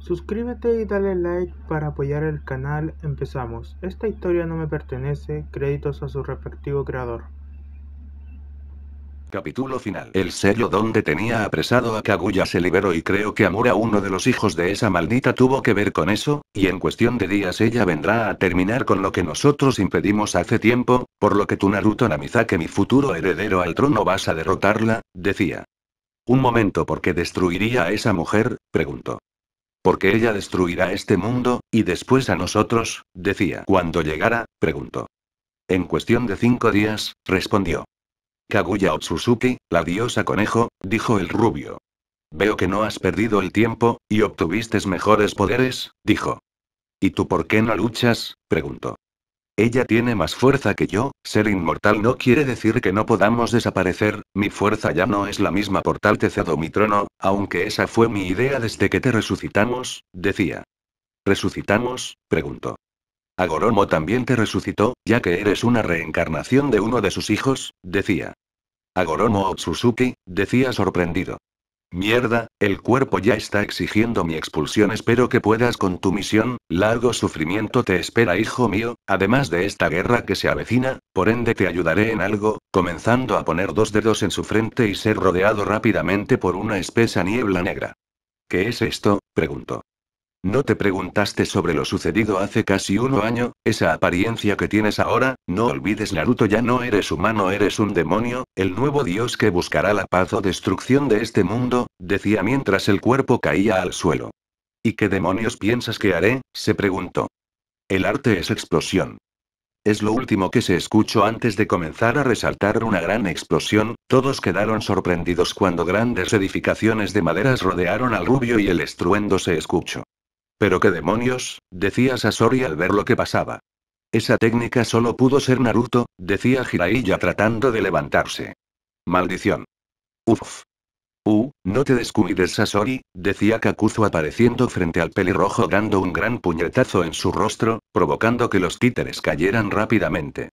Suscríbete y dale like para apoyar el canal. Empezamos. Esta historia no me pertenece. Créditos a su respectivo creador. Capítulo final. El sello donde tenía apresado a Kaguya se liberó y creo que Amura, uno de los hijos de esa maldita, tuvo que ver con eso, y en cuestión de días ella vendrá a terminar con lo que nosotros impedimos hace tiempo, por lo que tu Naruto que mi futuro heredero al trono, vas a derrotarla, decía. Un momento porque destruiría a esa mujer, preguntó. Porque ella destruirá este mundo, y después a nosotros, decía. Cuando llegara, preguntó. En cuestión de cinco días, respondió. Kaguya Otsuzuki, la diosa conejo, dijo el rubio. Veo que no has perdido el tiempo, y obtuviste mejores poderes, dijo. ¿Y tú por qué no luchas? preguntó. Ella tiene más fuerza que yo, ser inmortal no quiere decir que no podamos desaparecer, mi fuerza ya no es la misma por tal te cedo mi trono, aunque esa fue mi idea desde que te resucitamos, decía. ¿Resucitamos? preguntó. Agoromo también te resucitó, ya que eres una reencarnación de uno de sus hijos, decía. Agoromo Otsutsuki, decía sorprendido. Mierda, el cuerpo ya está exigiendo mi expulsión. Espero que puedas con tu misión, largo sufrimiento te espera, hijo mío, además de esta guerra que se avecina, por ende te ayudaré en algo, comenzando a poner dos dedos en su frente y ser rodeado rápidamente por una espesa niebla negra. ¿Qué es esto? preguntó. ¿No te preguntaste sobre lo sucedido hace casi uno año? Esa apariencia que tienes ahora, no olvides Naruto ya no eres humano, eres un demonio, el nuevo dios que buscará la paz o destrucción de este mundo, decía mientras el cuerpo caía al suelo. ¿Y qué demonios piensas que haré? se preguntó. El arte es explosión. Es lo último que se escuchó antes de comenzar a resaltar una gran explosión, todos quedaron sorprendidos cuando grandes edificaciones de maderas rodearon al rubio y el estruendo se escuchó. Pero qué demonios, decía Sasori al ver lo que pasaba. Esa técnica solo pudo ser Naruto, decía Jiraiya tratando de levantarse. Maldición. Uf. Uh, no te descuides Sasori, decía Kakuzu apareciendo frente al pelirrojo dando un gran puñetazo en su rostro, provocando que los títeres cayeran rápidamente.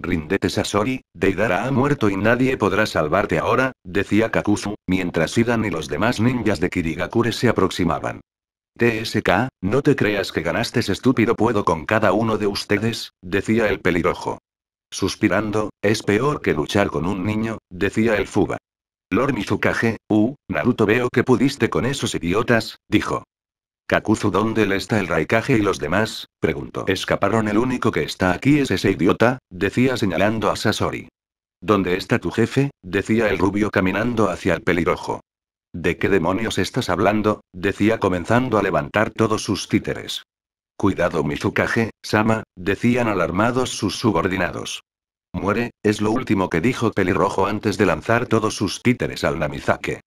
Rindete Sasori, Deidara ha muerto y nadie podrá salvarte ahora, decía Kakuzu, mientras Idan y los demás ninjas de Kirigakure se aproximaban. TSK, no te creas que ganaste estúpido puedo con cada uno de ustedes, decía el pelirrojo. Suspirando, es peor que luchar con un niño, decía el Fuba. Lord Mizukage, uh, Naruto veo que pudiste con esos idiotas, dijo. Kakuzu ¿dónde le está el Raikage y los demás? preguntó. Escaparon el único que está aquí es ese idiota, decía señalando a Sasori. ¿Dónde está tu jefe? decía el rubio caminando hacia el pelirrojo. ¿De qué demonios estás hablando? decía comenzando a levantar todos sus títeres. Cuidado Mizukage, Sama, decían alarmados sus subordinados. Muere, es lo último que dijo Pelirrojo antes de lanzar todos sus títeres al Namizake.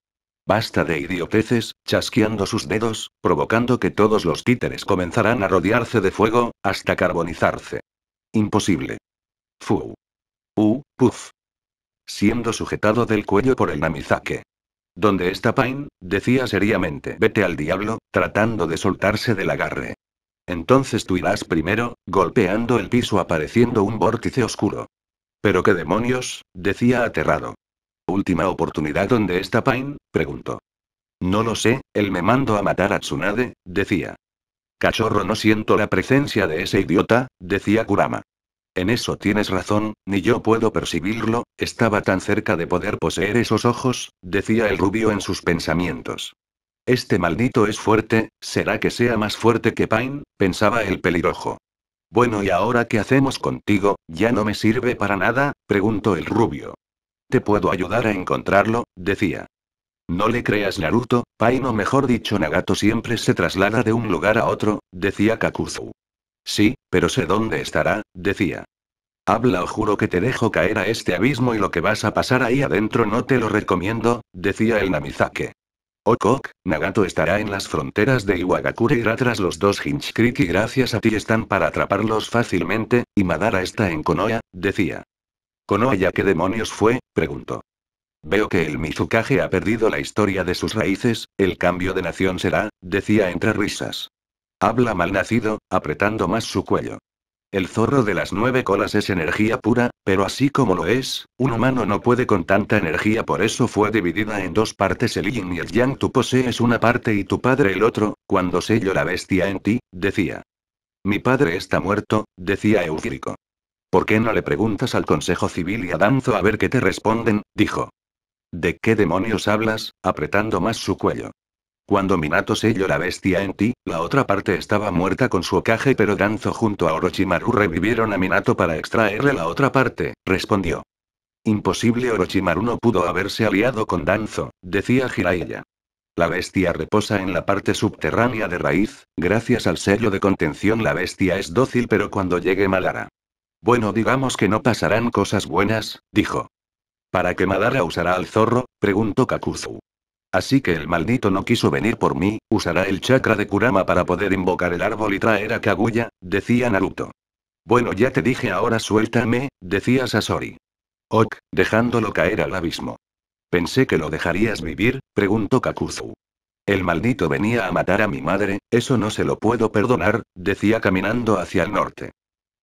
Basta de idioteces, chasqueando sus dedos, provocando que todos los títeres comenzarán a rodearse de fuego, hasta carbonizarse. Imposible. Fu. U, puf. Siendo sujetado del cuello por el Namizake. ¿Dónde está Pain? decía seriamente. Vete al diablo, tratando de soltarse del agarre. Entonces tú irás primero, golpeando el piso apareciendo un vórtice oscuro. ¿Pero qué demonios? decía aterrado. ¿Última oportunidad dónde está Pain? preguntó. No lo sé, él me mando a matar a Tsunade, decía. Cachorro, no siento la presencia de ese idiota, decía Kurama. En eso tienes razón, ni yo puedo percibirlo, estaba tan cerca de poder poseer esos ojos, decía el rubio en sus pensamientos. Este maldito es fuerte, ¿será que sea más fuerte que Pain? pensaba el pelirrojo. Bueno, ¿y ahora qué hacemos contigo? ¿Ya no me sirve para nada? preguntó el rubio. Te puedo ayudar a encontrarlo, decía. No le creas Naruto, Pain o mejor dicho Nagato siempre se traslada de un lugar a otro, decía Kakuzu. Sí, pero sé dónde estará, decía. Habla o juro que te dejo caer a este abismo y lo que vas a pasar ahí adentro no te lo recomiendo, decía el Namizake. Okok, Nagato estará en las fronteras de Iwagakure y irá tras los dos y gracias a ti están para atraparlos fácilmente, y Madara está en Konoha, decía. ¿Konoha ya qué demonios fue? preguntó. Veo que el Mizukage ha perdido la historia de sus raíces, el cambio de nación será, decía entre risas. Habla malnacido, apretando más su cuello. El zorro de las nueve colas es energía pura, pero así como lo es, un humano no puede con tanta energía, por eso fue dividida en dos partes el yin y el yang. Tú posees una parte y tu padre el otro, cuando sello la bestia en ti, decía. Mi padre está muerto, decía Eufírico. ¿Por qué no le preguntas al Consejo Civil y a Danzo a ver qué te responden? dijo. ¿De qué demonios hablas? apretando más su cuello. Cuando Minato selló la bestia en ti, la otra parte estaba muerta con su ocaje pero Danzo junto a Orochimaru revivieron a Minato para extraerle la otra parte, respondió. Imposible Orochimaru no pudo haberse aliado con Danzo, decía Jiraiya. La bestia reposa en la parte subterránea de raíz, gracias al sello de contención la bestia es dócil pero cuando llegue Madara. Bueno digamos que no pasarán cosas buenas, dijo. ¿Para qué Madara usará al zorro? preguntó Kakuzu. Así que el maldito no quiso venir por mí, usará el chakra de Kurama para poder invocar el árbol y traer a Kaguya, decía Naruto. Bueno ya te dije ahora suéltame, decía Sasori. Ok, dejándolo caer al abismo. Pensé que lo dejarías vivir, preguntó Kakuzu. El maldito venía a matar a mi madre, eso no se lo puedo perdonar, decía caminando hacia el norte.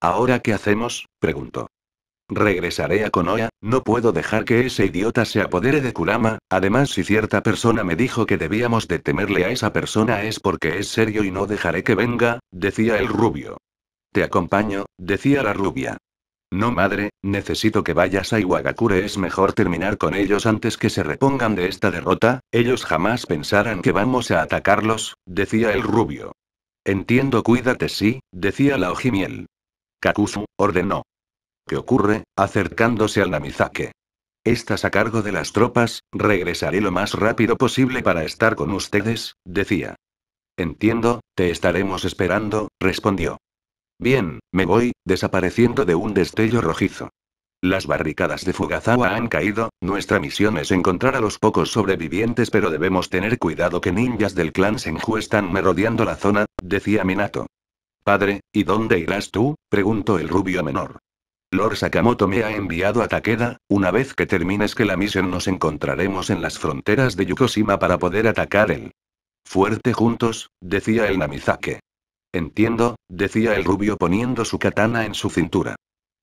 ¿Ahora qué hacemos? preguntó. Regresaré a Konoha, no puedo dejar que ese idiota se apodere de Kurama, además si cierta persona me dijo que debíamos de temerle a esa persona es porque es serio y no dejaré que venga, decía el rubio. Te acompaño, decía la rubia. No madre, necesito que vayas a Iwagakure es mejor terminar con ellos antes que se repongan de esta derrota, ellos jamás pensarán que vamos a atacarlos, decía el rubio. Entiendo cuídate sí, decía la ojimiel. Kakusu, ordenó. ¿Qué ocurre, acercándose al Namizake. Estás a cargo de las tropas, regresaré lo más rápido posible para estar con ustedes, decía. Entiendo, te estaremos esperando, respondió. Bien, me voy, desapareciendo de un destello rojizo. Las barricadas de Fugazawa han caído, nuestra misión es encontrar a los pocos sobrevivientes pero debemos tener cuidado que ninjas del clan Senju están merodeando la zona, decía Minato. Padre, ¿y dónde irás tú? preguntó el rubio menor. Lord Sakamoto me ha enviado a Takeda, una vez que termines que la misión nos encontraremos en las fronteras de Yukoshima para poder atacar el fuerte juntos, decía el Namizake. Entiendo, decía el rubio poniendo su katana en su cintura.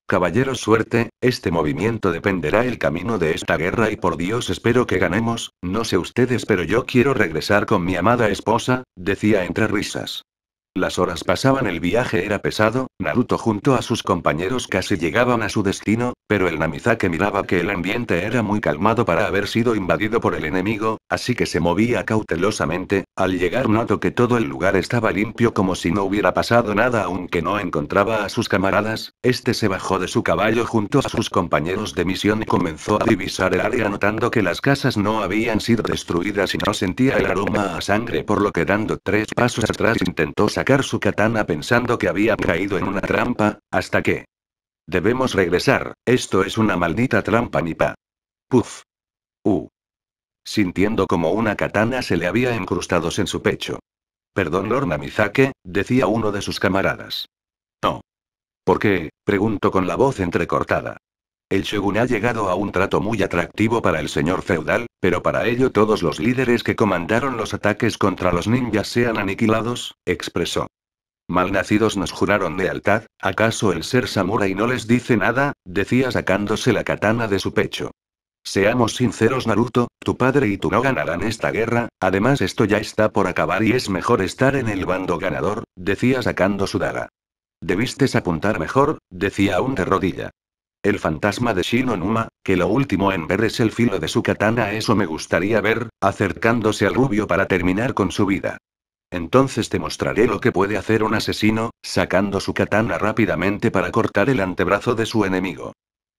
Caballero suerte, este movimiento dependerá el camino de esta guerra y por Dios espero que ganemos, no sé ustedes pero yo quiero regresar con mi amada esposa, decía entre risas. Las horas pasaban, el viaje era pesado, Naruto junto a sus compañeros casi llegaban a su destino, pero el Namizake miraba que el ambiente era muy calmado para haber sido invadido por el enemigo, así que se movía cautelosamente, al llegar notó que todo el lugar estaba limpio como si no hubiera pasado nada aunque no encontraba a sus camaradas, este se bajó de su caballo junto a sus compañeros de misión y comenzó a divisar el área notando que las casas no habían sido destruidas y no sentía el aroma a sangre por lo que dando tres pasos atrás intentó sacar su katana pensando que había caído en una trampa, hasta que... Debemos regresar, esto es una maldita trampa nipa. Puf. Uh. Sintiendo como una katana se le había incrustado en su pecho. Perdón Lorna Mizake, decía uno de sus camaradas. No. ¿Por qué? preguntó con la voz entrecortada. El shogun ha llegado a un trato muy atractivo para el señor feudal, pero para ello todos los líderes que comandaron los ataques contra los ninjas sean aniquilados, expresó. Malnacidos nos juraron lealtad, ¿acaso el ser samurai no les dice nada? decía sacándose la katana de su pecho. Seamos sinceros Naruto, tu padre y tú no ganarán esta guerra, además esto ya está por acabar y es mejor estar en el bando ganador, decía sacando su daga. Debiste apuntar mejor, decía aún de rodilla. El fantasma de Shinonuma, que lo último en ver es el filo de su katana, eso me gustaría ver, acercándose al rubio para terminar con su vida. Entonces te mostraré lo que puede hacer un asesino, sacando su katana rápidamente para cortar el antebrazo de su enemigo.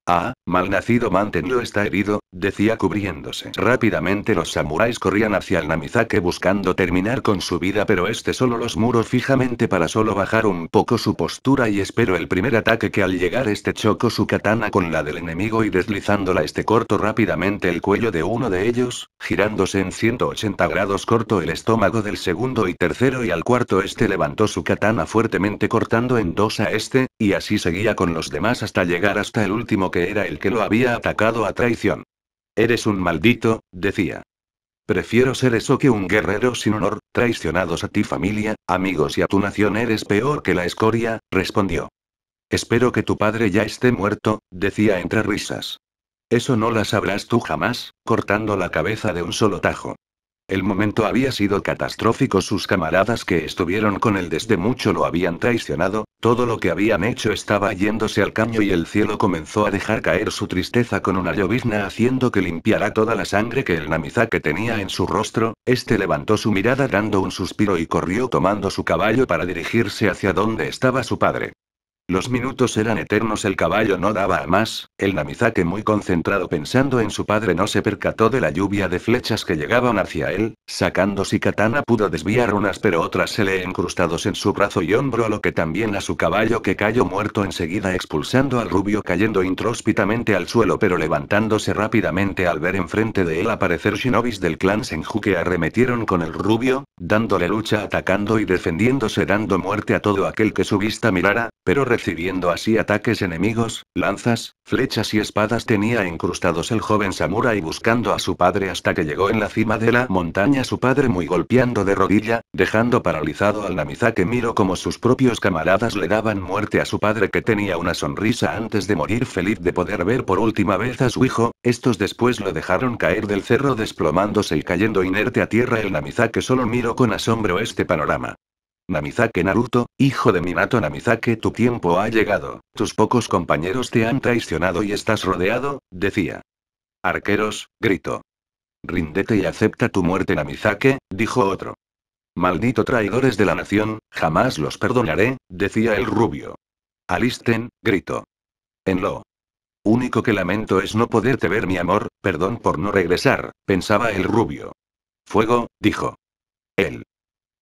Ah, malnacido mantenlo está herido, decía cubriéndose. Rápidamente los samuráis corrían hacia el Namizake buscando terminar con su vida, pero este solo los muró fijamente para solo bajar un poco su postura y espero el primer ataque que al llegar este chocó su katana con la del enemigo y deslizándola este corto rápidamente el cuello de uno de ellos, girándose en 180 grados corto el estómago del segundo y tercero y al cuarto este levantó su katana fuertemente cortando en dos a este, y así seguía con los demás hasta llegar hasta el último que era el que lo había atacado a traición. Eres un maldito, decía. Prefiero ser eso que un guerrero sin honor, traicionados a ti familia, amigos y a tu nación eres peor que la escoria, respondió. Espero que tu padre ya esté muerto, decía entre risas. Eso no la sabrás tú jamás, cortando la cabeza de un solo tajo. El momento había sido catastrófico, sus camaradas que estuvieron con él desde mucho lo habían traicionado, todo lo que habían hecho estaba yéndose al caño y el cielo comenzó a dejar caer su tristeza con una llovizna haciendo que limpiara toda la sangre que el namizá que tenía en su rostro, este levantó su mirada dando un suspiro y corrió tomando su caballo para dirigirse hacia donde estaba su padre. Los minutos eran eternos, el caballo no daba a más, el Namizake muy concentrado pensando en su padre no se percató de la lluvia de flechas que llegaban hacia él, sacando si katana pudo desviar unas pero otras se le encrustados en su brazo y hombro a lo que también a su caballo que cayó muerto enseguida expulsando al rubio cayendo intróspitamente al suelo pero levantándose rápidamente al ver enfrente de él aparecer shinobis del clan Senju que arremetieron con el rubio, dándole lucha atacando y defendiéndose dando muerte a todo aquel que su vista mirara, pero recibiendo así ataques enemigos, lanzas, flechas y espadas tenía incrustados el joven Samurai buscando a su padre hasta que llegó en la cima de la montaña su padre muy golpeando de rodilla, dejando paralizado al Namizake Miro como sus propios camaradas le daban muerte a su padre que tenía una sonrisa antes de morir feliz de poder ver por última vez a su hijo, estos después lo dejaron caer del cerro desplomándose y cayendo inerte a tierra el Namizake solo miró con asombro este panorama. Namizake Naruto, hijo de Minato Namizake, tu tiempo ha llegado, tus pocos compañeros te han traicionado y estás rodeado, decía. Arqueros, grito. Ríndete y acepta tu muerte Namizake, dijo otro. Maldito traidores de la nación, jamás los perdonaré, decía el rubio. Alisten, grito. En lo único que lamento es no poderte ver mi amor, perdón por no regresar, pensaba el rubio. Fuego, dijo. Él.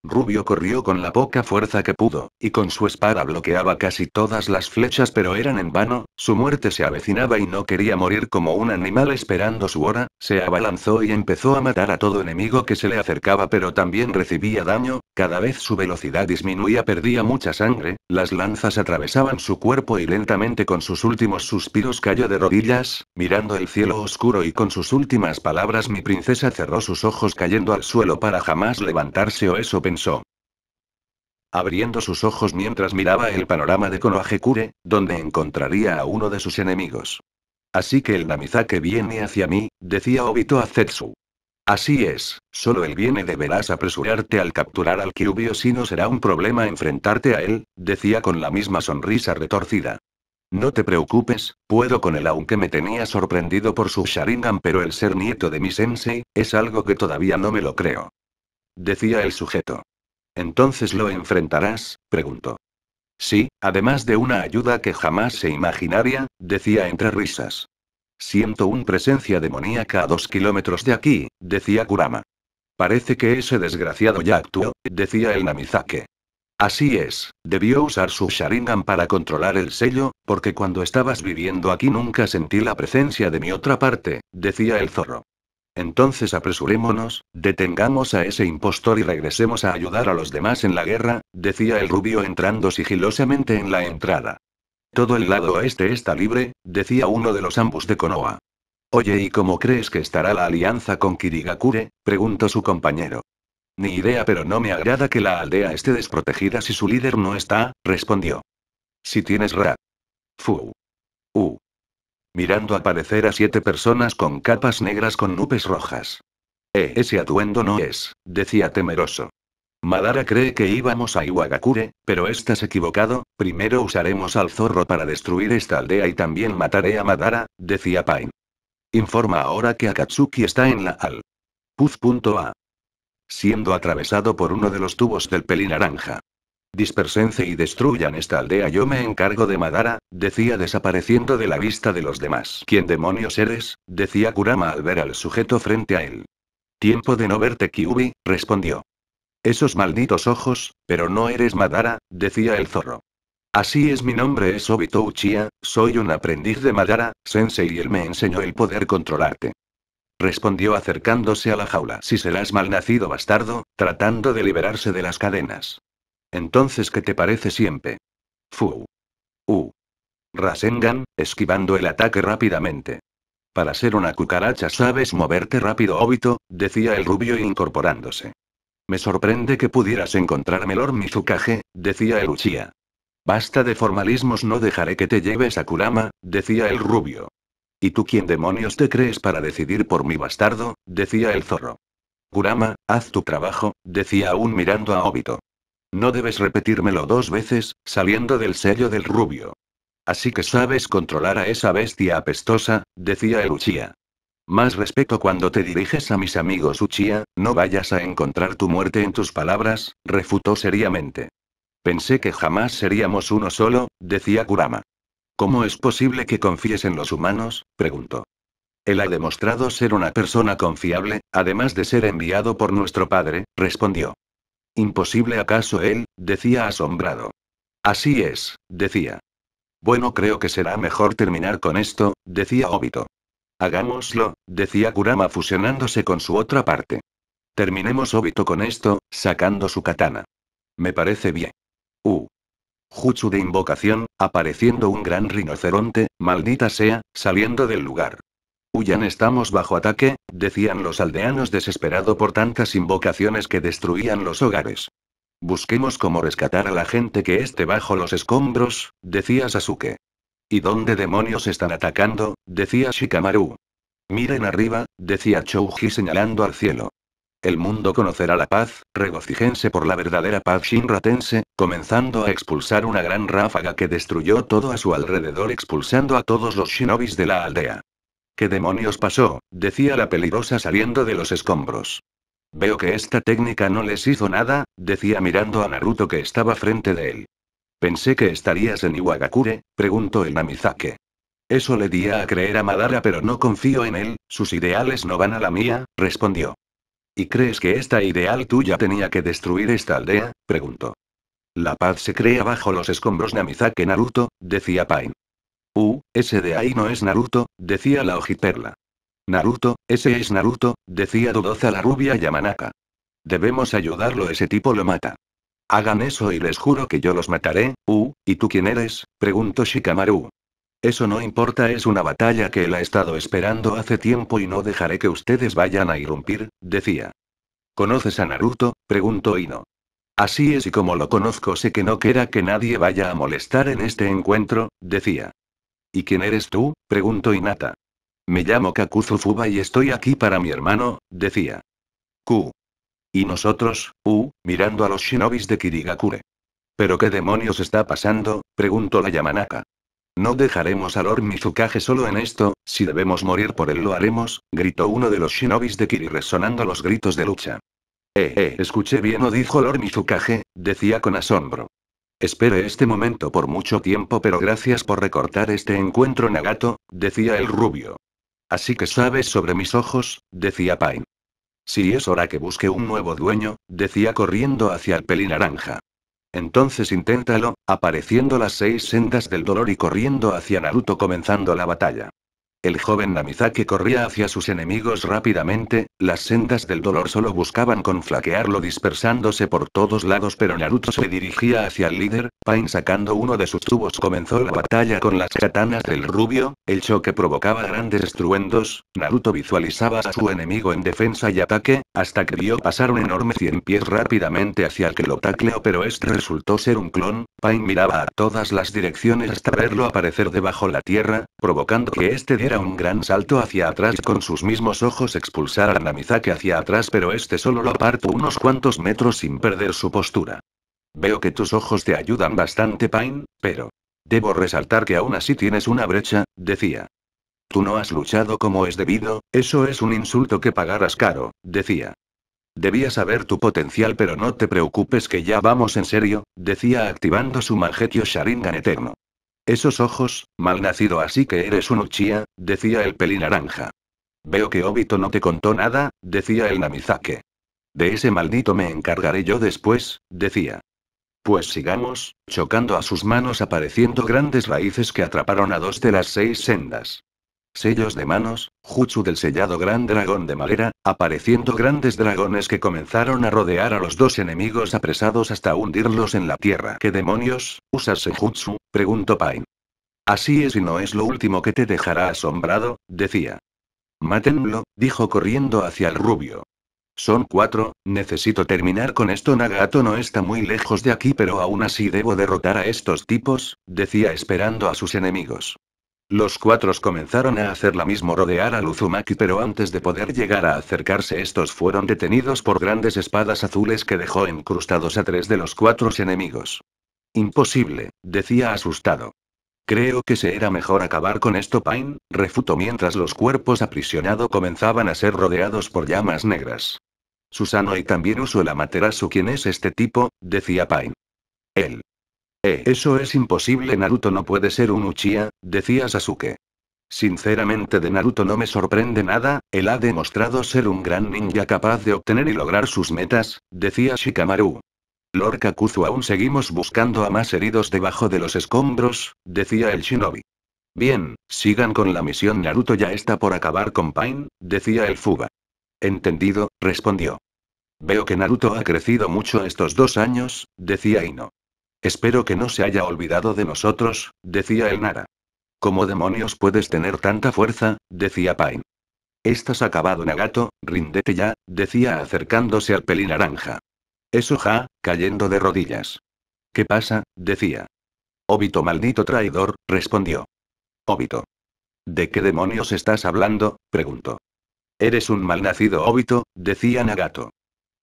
Rubio corrió con la poca fuerza que pudo, y con su espada bloqueaba casi todas las flechas pero eran en vano, su muerte se avecinaba y no quería morir como un animal esperando su hora, se abalanzó y empezó a matar a todo enemigo que se le acercaba pero también recibía daño, cada vez su velocidad disminuía perdía mucha sangre, las lanzas atravesaban su cuerpo y lentamente con sus últimos suspiros cayó de rodillas, mirando el cielo oscuro y con sus últimas palabras mi princesa cerró sus ojos cayendo al suelo para jamás levantarse o eso Abriendo sus ojos mientras miraba el panorama de Konohagekure, donde encontraría a uno de sus enemigos. Así que el Namizake viene hacia mí, decía Obito a Zetsu. Así es, solo él viene deberás apresurarte al capturar al Kyubio si no será un problema enfrentarte a él, decía con la misma sonrisa retorcida. No te preocupes, puedo con él aunque me tenía sorprendido por su Sharingan pero el ser nieto de mi sensei, es algo que todavía no me lo creo decía el sujeto. ¿Entonces lo enfrentarás? preguntó. Sí, además de una ayuda que jamás se imaginaría, decía entre risas. Siento una presencia demoníaca a dos kilómetros de aquí, decía Kurama. Parece que ese desgraciado ya actuó, decía el Namizake. Así es, debió usar su Sharingan para controlar el sello, porque cuando estabas viviendo aquí nunca sentí la presencia de mi otra parte, decía el zorro. Entonces apresurémonos, detengamos a ese impostor y regresemos a ayudar a los demás en la guerra, decía el rubio entrando sigilosamente en la entrada. Todo el lado este está libre, decía uno de los ambos de Konoha. Oye, ¿y cómo crees que estará la alianza con Kirigakure? preguntó su compañero. Ni idea, pero no me agrada que la aldea esté desprotegida si su líder no está, respondió. Si tienes ra. Fu. U mirando aparecer a siete personas con capas negras con nubes rojas. Eh, ese atuendo no es, decía temeroso. Madara cree que íbamos a Iwagakure, pero estás equivocado, primero usaremos al zorro para destruir esta aldea y también mataré a Madara, decía Pain. Informa ahora que Akatsuki está en la al. Puz.a. Siendo atravesado por uno de los tubos del peli naranja. Dispersense y destruyan esta aldea. Yo me encargo de Madara, decía desapareciendo de la vista de los demás. ¿Quién demonios eres? decía Kurama al ver al sujeto frente a él. Tiempo de no verte, Kyubi, respondió. Esos malditos ojos, pero no eres Madara, decía el zorro. Así es, mi nombre es Obito Uchiha, soy un aprendiz de Madara, sensei, y él me enseñó el poder controlarte respondió acercándose a la jaula. Si serás malnacido bastardo, tratando de liberarse de las cadenas. Entonces, ¿qué te parece siempre? Fu. U. Rasengan, esquivando el ataque rápidamente. Para ser una cucaracha sabes moverte rápido, Obito, decía el rubio incorporándose. Me sorprende que pudieras encontrarme Lord Mizukage, decía el Uchiha. Basta de formalismos, no dejaré que te lleves a Kurama, decía el rubio. ¿Y tú quién demonios te crees para decidir por mi bastardo? decía el zorro. Kurama, haz tu trabajo, decía aún mirando a Obito. No debes repetírmelo dos veces, saliendo del sello del rubio. Así que sabes controlar a esa bestia apestosa, decía el Más respeto cuando te diriges a mis amigos Uchía, no vayas a encontrar tu muerte en tus palabras, refutó seriamente. Pensé que jamás seríamos uno solo, decía Kurama. ¿Cómo es posible que confíes en los humanos? preguntó. Él ha demostrado ser una persona confiable, además de ser enviado por nuestro padre, respondió. ¿Imposible acaso él? decía asombrado. Así es, decía. Bueno, creo que será mejor terminar con esto, decía Obito. Hagámoslo, decía Kurama fusionándose con su otra parte. Terminemos Obito con esto, sacando su katana. Me parece bien. Uh. Jutsu de invocación, apareciendo un gran rinoceronte, maldita sea, saliendo del lugar. Huyan, estamos bajo ataque, decían los aldeanos desesperado por tantas invocaciones que destruían los hogares. Busquemos cómo rescatar a la gente que esté bajo los escombros, decía Sasuke. ¿Y dónde demonios están atacando? decía Shikamaru. Miren arriba, decía Chouji señalando al cielo. El mundo conocerá la paz, regocijense por la verdadera paz shinratense, comenzando a expulsar una gran ráfaga que destruyó todo a su alrededor expulsando a todos los shinobis de la aldea. ¿Qué demonios pasó? decía la peligrosa saliendo de los escombros. Veo que esta técnica no les hizo nada, decía mirando a Naruto que estaba frente de él. Pensé que estarías en Iwagakure, preguntó el Namizake. Eso le di a creer a Madara pero no confío en él, sus ideales no van a la mía, respondió. ¿Y crees que esta ideal tuya tenía que destruir esta aldea? preguntó. La paz se crea bajo los escombros Namizake Naruto, decía Pain. Uh, ese de ahí no es Naruto, decía la ojiperla. Naruto, ese es Naruto, decía dudosa la rubia Yamanaka. Debemos ayudarlo, ese tipo lo mata. Hagan eso y les juro que yo los mataré, uh, ¿y tú quién eres? preguntó Shikamaru. Eso no importa, es una batalla que él ha estado esperando hace tiempo y no dejaré que ustedes vayan a irrumpir, decía. ¿Conoces a Naruto? preguntó Ino. Así es y como lo conozco sé que no quiera que nadie vaya a molestar en este encuentro, decía. ¿Y quién eres tú? preguntó Inata. Me llamo Kakuzu Fuba y estoy aquí para mi hermano, decía. Q. Y nosotros, U, mirando a los shinobis de Kirigakure. ¿Pero qué demonios está pasando? preguntó la Yamanaka. No dejaremos a Lord Mizukage solo en esto, si debemos morir por él lo haremos, gritó uno de los shinobis de Kiri resonando los gritos de lucha. Eh, eh, escuché bien o dijo Lord Mizukage, decía con asombro. Espere este momento por mucho tiempo, pero gracias por recortar este encuentro, Nagato, decía el rubio. Así que sabes sobre mis ojos, decía Pain. Si es hora que busque un nuevo dueño, decía corriendo hacia el peli naranja. Entonces inténtalo, apareciendo las seis sendas del dolor y corriendo hacia Naruto comenzando la batalla. El joven Namizaki corría hacia sus enemigos rápidamente, las sendas del dolor solo buscaban conflaquearlo dispersándose por todos lados pero Naruto se dirigía hacia el líder, Pain sacando uno de sus tubos comenzó la batalla con las katanas del rubio, el choque provocaba grandes estruendos, Naruto visualizaba a su enemigo en defensa y ataque, hasta que vio pasar un enorme cien pies rápidamente hacia el que lo tacleó pero este resultó ser un clon, Pain miraba a todas las direcciones hasta verlo aparecer debajo la tierra, provocando que este un gran salto hacia atrás y con sus mismos ojos expulsar a Namizaki hacia atrás, pero este solo lo aparto unos cuantos metros sin perder su postura. Veo que tus ojos te ayudan bastante, Pain, pero. Debo resaltar que aún así tienes una brecha, decía. Tú no has luchado como es debido, eso es un insulto que pagarás caro, decía. Debías saber tu potencial, pero no te preocupes que ya vamos en serio, decía activando su Mangetio Sharingan Eterno. Esos ojos, mal nacido así que eres un Uchiha, decía el peli naranja. Veo que Obito no te contó nada, decía el Namizake. De ese maldito me encargaré yo después, decía. Pues sigamos, chocando a sus manos apareciendo grandes raíces que atraparon a dos de las seis sendas. Sellos de manos, jutsu del sellado gran dragón de madera, apareciendo grandes dragones que comenzaron a rodear a los dos enemigos apresados hasta hundirlos en la tierra. ¿Qué demonios? ¿Usas jutsu? preguntó Pain. Así es y no es lo último que te dejará asombrado, decía. Mátenlo, dijo corriendo hacia el rubio. Son cuatro, necesito terminar con esto. Nagato no está muy lejos de aquí, pero aún así debo derrotar a estos tipos, decía esperando a sus enemigos. Los cuatro comenzaron a hacer la mismo rodear a Luzumaki pero antes de poder llegar a acercarse estos fueron detenidos por grandes espadas azules que dejó incrustados a tres de los cuatro enemigos. Imposible, decía asustado. Creo que se era mejor acabar con esto, Pain, refutó mientras los cuerpos aprisionados comenzaban a ser rodeados por llamas negras. Susano y también usó el Amaterasu. ¿Quién es este tipo? decía Pain. Él. Eh, eso es imposible Naruto no puede ser un Uchiha, decía Sasuke. Sinceramente de Naruto no me sorprende nada, él ha demostrado ser un gran ninja capaz de obtener y lograr sus metas, decía Shikamaru. Lord Kakuzu aún seguimos buscando a más heridos debajo de los escombros, decía el shinobi. Bien, sigan con la misión Naruto ya está por acabar con Pain, decía el Fuba. Entendido, respondió. Veo que Naruto ha crecido mucho estos dos años, decía Ino. Espero que no se haya olvidado de nosotros, decía el Nara. ¿Cómo demonios puedes tener tanta fuerza? decía Pain. Estás acabado, Nagato, ríndete ya, decía acercándose al peli naranja. Eso ja, cayendo de rodillas. ¿Qué pasa? decía. Obito maldito traidor, respondió. Obito. ¿De qué demonios estás hablando? preguntó. Eres un malnacido Óbito, decía Nagato.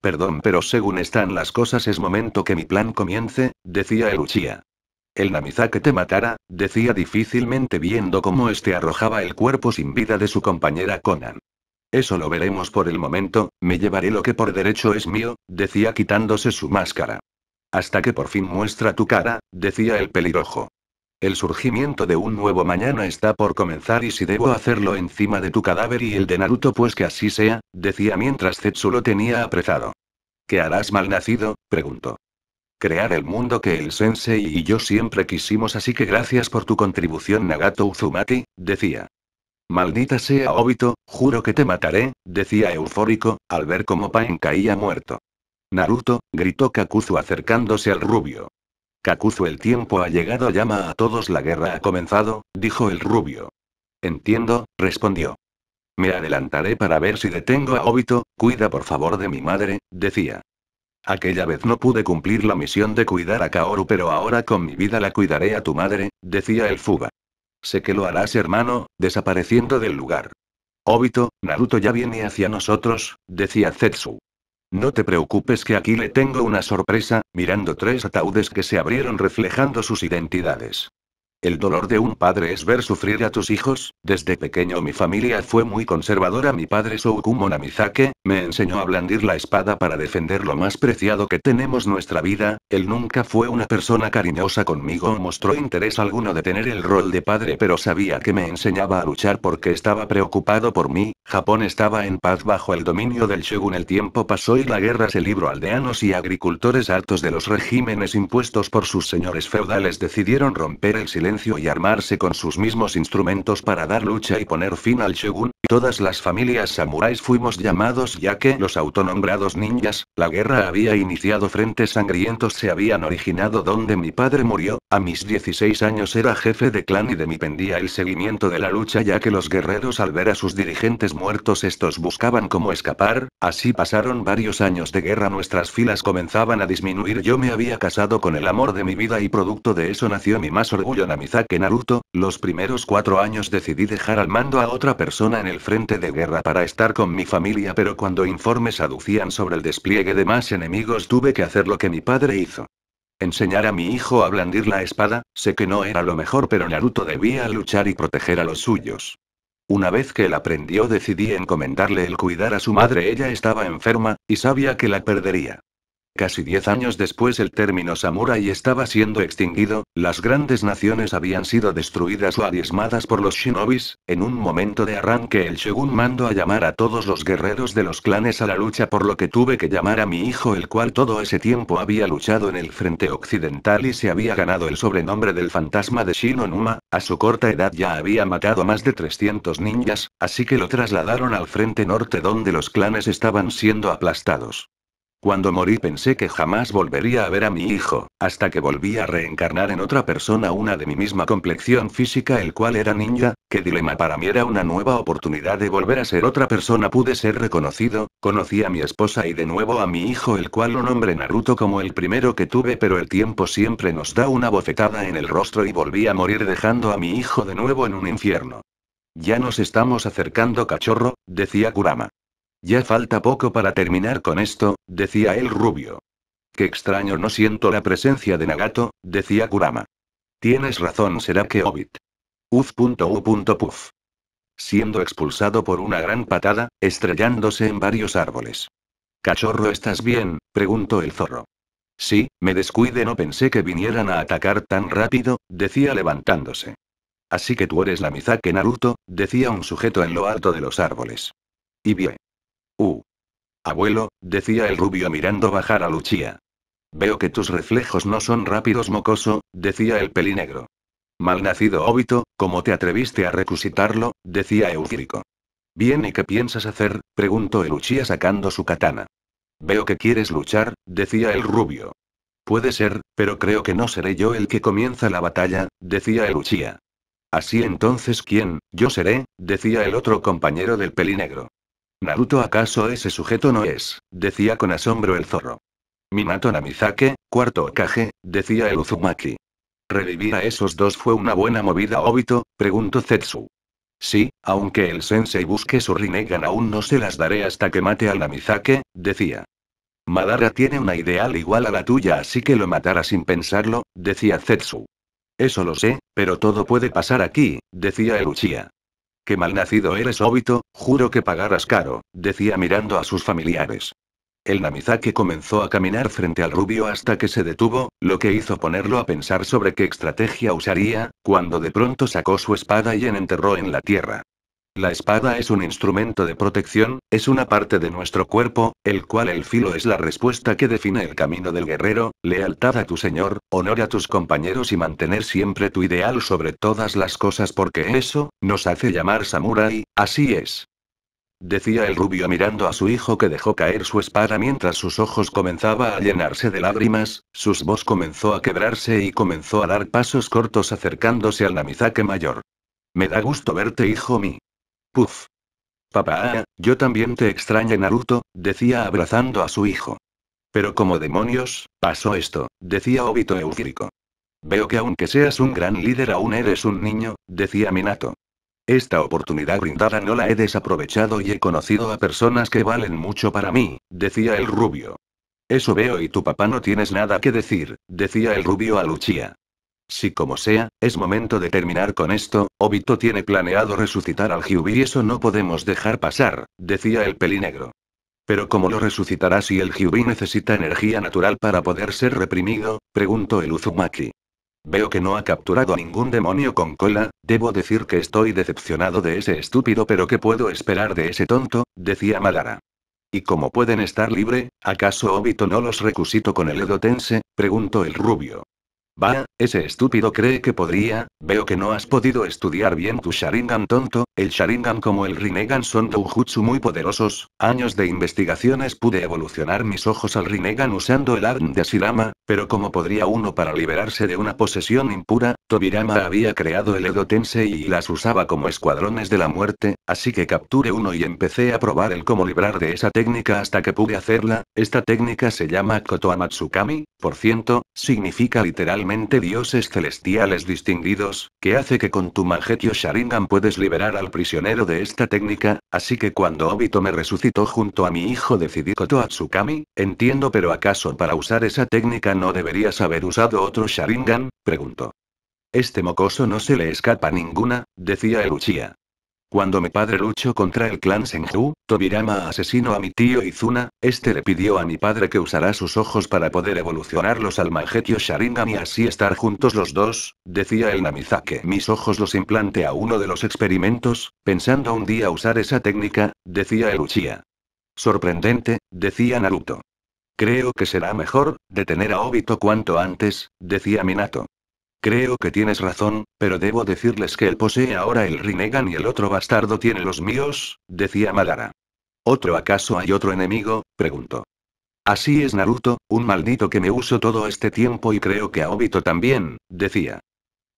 Perdón, pero según están las cosas es momento que mi plan comience, decía el Uchiha. El que te matara, decía difícilmente viendo cómo este arrojaba el cuerpo sin vida de su compañera Conan. Eso lo veremos por el momento, me llevaré lo que por derecho es mío, decía quitándose su máscara. Hasta que por fin muestra tu cara, decía el pelirrojo. El surgimiento de un nuevo mañana está por comenzar y si debo hacerlo encima de tu cadáver y el de Naruto pues que así sea, decía mientras Zetsu lo tenía apresado. ¿Qué harás malnacido? preguntó. Crear el mundo que el sensei y yo siempre quisimos así que gracias por tu contribución Nagato Uzumaki, decía. Maldita sea Obito, juro que te mataré, decía eufórico, al ver cómo Pain caía muerto. Naruto, gritó Kakuzu acercándose al rubio. Kakuzu el tiempo ha llegado llama a todos la guerra ha comenzado, dijo el rubio. Entiendo, respondió. Me adelantaré para ver si detengo a Obito, cuida por favor de mi madre, decía. Aquella vez no pude cumplir la misión de cuidar a Kaoru, pero ahora con mi vida la cuidaré a tu madre, decía el Fuga. Sé que lo harás, hermano, desapareciendo del lugar. Obito, Naruto ya viene hacia nosotros, decía Zetsu. No te preocupes que aquí le tengo una sorpresa, mirando tres ataúdes que se abrieron reflejando sus identidades. El dolor de un padre es ver sufrir a tus hijos. Desde pequeño mi familia fue muy conservadora. Mi padre Soukumo Namizake, me enseñó a blandir la espada para defender lo más preciado que tenemos nuestra vida. Él nunca fue una persona cariñosa conmigo o mostró interés alguno de tener el rol de padre, pero sabía que me enseñaba a luchar porque estaba preocupado por mí. Japón estaba en paz bajo el dominio del shogun. El tiempo pasó y la guerra se libró. Aldeanos y agricultores altos de los regímenes impuestos por sus señores feudales decidieron romper el silencio y armarse con sus mismos instrumentos para dar lucha y poner fin al shogun, todas las familias samuráis fuimos llamados ya que los autonombrados ninjas, la guerra había iniciado frentes sangrientos se habían originado donde mi padre murió, a mis 16 años era jefe de clan y de mi pendía el seguimiento de la lucha ya que los guerreros al ver a sus dirigentes muertos estos buscaban cómo escapar, así pasaron varios años de guerra nuestras filas comenzaban a disminuir yo me había casado con el amor de mi vida y producto de eso nació mi más orgullo Mizaki Naruto, los primeros cuatro años decidí dejar al mando a otra persona en el frente de guerra para estar con mi familia pero cuando informes aducían sobre el despliegue de más enemigos tuve que hacer lo que mi padre hizo. Enseñar a mi hijo a blandir la espada, sé que no era lo mejor pero Naruto debía luchar y proteger a los suyos. Una vez que él aprendió decidí encomendarle el cuidar a su madre ella estaba enferma, y sabía que la perdería. Casi diez años después el término Samurai estaba siendo extinguido, las grandes naciones habían sido destruidas o adiesmadas por los shinobis, en un momento de arranque el shogun mandó a llamar a todos los guerreros de los clanes a la lucha por lo que tuve que llamar a mi hijo el cual todo ese tiempo había luchado en el frente occidental y se había ganado el sobrenombre del fantasma de Shinonuma, a su corta edad ya había matado a más de 300 ninjas, así que lo trasladaron al frente norte donde los clanes estaban siendo aplastados. Cuando morí pensé que jamás volvería a ver a mi hijo, hasta que volví a reencarnar en otra persona una de mi misma complexión física el cual era ninja, que dilema para mí era una nueva oportunidad de volver a ser otra persona pude ser reconocido, conocí a mi esposa y de nuevo a mi hijo el cual lo nombre Naruto como el primero que tuve pero el tiempo siempre nos da una bofetada en el rostro y volví a morir dejando a mi hijo de nuevo en un infierno. Ya nos estamos acercando cachorro, decía Kurama. Ya falta poco para terminar con esto, decía el rubio. Qué extraño no siento la presencia de Nagato, decía Kurama. Tienes razón, será que Obit. Uf.u.puf. Siendo expulsado por una gran patada, estrellándose en varios árboles. Cachorro, ¿estás bien? preguntó el zorro. Sí, me descuide, no pensé que vinieran a atacar tan rápido, decía levantándose. Así que tú eres la Mizake Naruto, decía un sujeto en lo alto de los árboles. Y bien. Uh. Abuelo, decía el rubio mirando bajar a Luchía. Veo que tus reflejos no son rápidos, mocoso, decía el pelinegro. Malnacido óbito, ¿cómo te atreviste a recusitarlo? decía Eufírico. Bien, ¿y qué piensas hacer? preguntó el Luchía sacando su katana. Veo que quieres luchar, decía el rubio. Puede ser, pero creo que no seré yo el que comienza la batalla, decía el Luchía. Así entonces, ¿quién? Yo seré, decía el otro compañero del pelinegro. ¿Naruto acaso ese sujeto no es? decía con asombro el zorro. Minato Namizake, cuarto Okage, decía el Uzumaki. Revivir a esos dos fue una buena movida, Obito, preguntó Zetsu. Sí, aunque el sensei busque su Rinnegan aún no se las daré hasta que mate al Namizake, decía. Madara tiene una ideal igual a la tuya así que lo matará sin pensarlo, decía Zetsu. Eso lo sé, pero todo puede pasar aquí, decía el Uchiha. Qué malnacido eres, óbito, juro que pagarás caro, decía mirando a sus familiares. El Namizake comenzó a caminar frente al rubio hasta que se detuvo, lo que hizo ponerlo a pensar sobre qué estrategia usaría, cuando de pronto sacó su espada y enterró en la tierra. La espada es un instrumento de protección, es una parte de nuestro cuerpo, el cual el filo es la respuesta que define el camino del guerrero, lealtad a tu señor, honor a tus compañeros y mantener siempre tu ideal sobre todas las cosas porque eso, nos hace llamar samurai, así es. Decía el rubio mirando a su hijo que dejó caer su espada mientras sus ojos comenzaba a llenarse de lágrimas, sus voz comenzó a quebrarse y comenzó a dar pasos cortos acercándose al Namizake mayor. Me da gusto verte hijo mío. Puf. Papá, ah. yo también te extraño Naruto, decía abrazando a su hijo. Pero como demonios, pasó esto, decía Obito eufórico. Veo que aunque seas un gran líder aún eres un niño, decía Minato. Esta oportunidad brindada no la he desaprovechado y he conocido a personas que valen mucho para mí, decía el rubio. Eso veo y tu papá no tienes nada que decir, decía el rubio a Luchia. Si como sea, es momento de terminar con esto, Obito tiene planeado resucitar al Hyubi y eso no podemos dejar pasar, decía el pelinegro. Pero ¿cómo lo resucitará si el Hyubi necesita energía natural para poder ser reprimido? preguntó el Uzumaki. Veo que no ha capturado a ningún demonio con cola, debo decir que estoy decepcionado de ese estúpido pero ¿qué puedo esperar de ese tonto? decía Madara. ¿Y cómo pueden estar libre? ¿Acaso Obito no los recusito con el Edotense? preguntó el rubio. Bah, ese estúpido cree que podría, veo que no has podido estudiar bien tu Sharingan tonto, el Sharingan como el Rinnegan son doujutsu muy poderosos, años de investigaciones pude evolucionar mis ojos al Rinnegan usando el Arn de Asirama, pero como podría uno para liberarse de una posesión impura, Tobirama había creado el Edo Tensei y las usaba como escuadrones de la muerte, así que capturé uno y empecé a probar el cómo librar de esa técnica hasta que pude hacerla, esta técnica se llama Kotoamatsukami, por ciento, significa literalmente dioses celestiales distinguidos, que hace que con tu Mangetio Sharingan puedes liberar al prisionero de esta técnica, así que cuando Obito me resucitó junto a mi hijo decidí Koto Atsukami, entiendo pero ¿acaso para usar esa técnica no deberías haber usado otro Sharingan? preguntó. Este mocoso no se le escapa ninguna, decía el cuando mi padre luchó contra el clan Senju, Tobirama asesinó a mi tío Izuna, este le pidió a mi padre que usara sus ojos para poder evolucionarlos al Mangekyo Sharingan y así estar juntos los dos, decía el Namizake. Mis ojos los implante a uno de los experimentos, pensando un día usar esa técnica, decía el Uchiha. Sorprendente, decía Naruto. Creo que será mejor, detener a Obito cuanto antes, decía Minato. Creo que tienes razón, pero debo decirles que él posee ahora el Rinnegan y el otro bastardo tiene los míos, decía Madara. ¿Otro acaso hay otro enemigo? preguntó. Así es Naruto, un maldito que me uso todo este tiempo y creo que a Obito también, decía.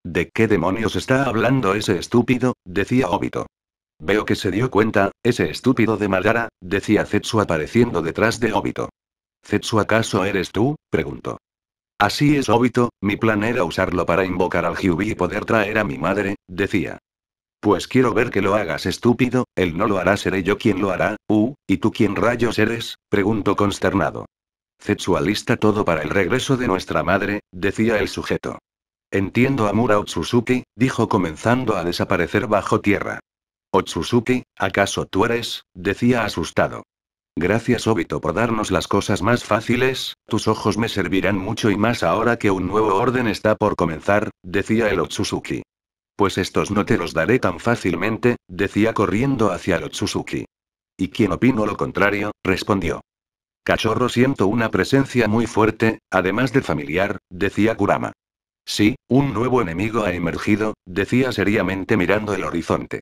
¿De qué demonios está hablando ese estúpido? decía Obito. Veo que se dio cuenta, ese estúpido de Madara, decía Zetsu apareciendo detrás de Obito. ¿Zetsu acaso eres tú? preguntó. Así es, óbito, mi plan era usarlo para invocar al Hyubi y poder traer a mi madre, decía. Pues quiero ver que lo hagas, estúpido, él no lo hará, seré yo quien lo hará, uh, ¿y tú quién rayos eres? preguntó consternado. Sexualista todo para el regreso de nuestra madre, decía el sujeto. Entiendo a Mura dijo comenzando a desaparecer bajo tierra. Otsuzuki, ¿acaso tú eres? decía asustado. Gracias Obito por darnos las cosas más fáciles, tus ojos me servirán mucho y más ahora que un nuevo orden está por comenzar, decía el Otsuzuki. Pues estos no te los daré tan fácilmente, decía corriendo hacia el Otsuzuki. Y quien opino lo contrario, respondió. Cachorro siento una presencia muy fuerte, además de familiar, decía Kurama. Sí, un nuevo enemigo ha emergido, decía seriamente mirando el horizonte.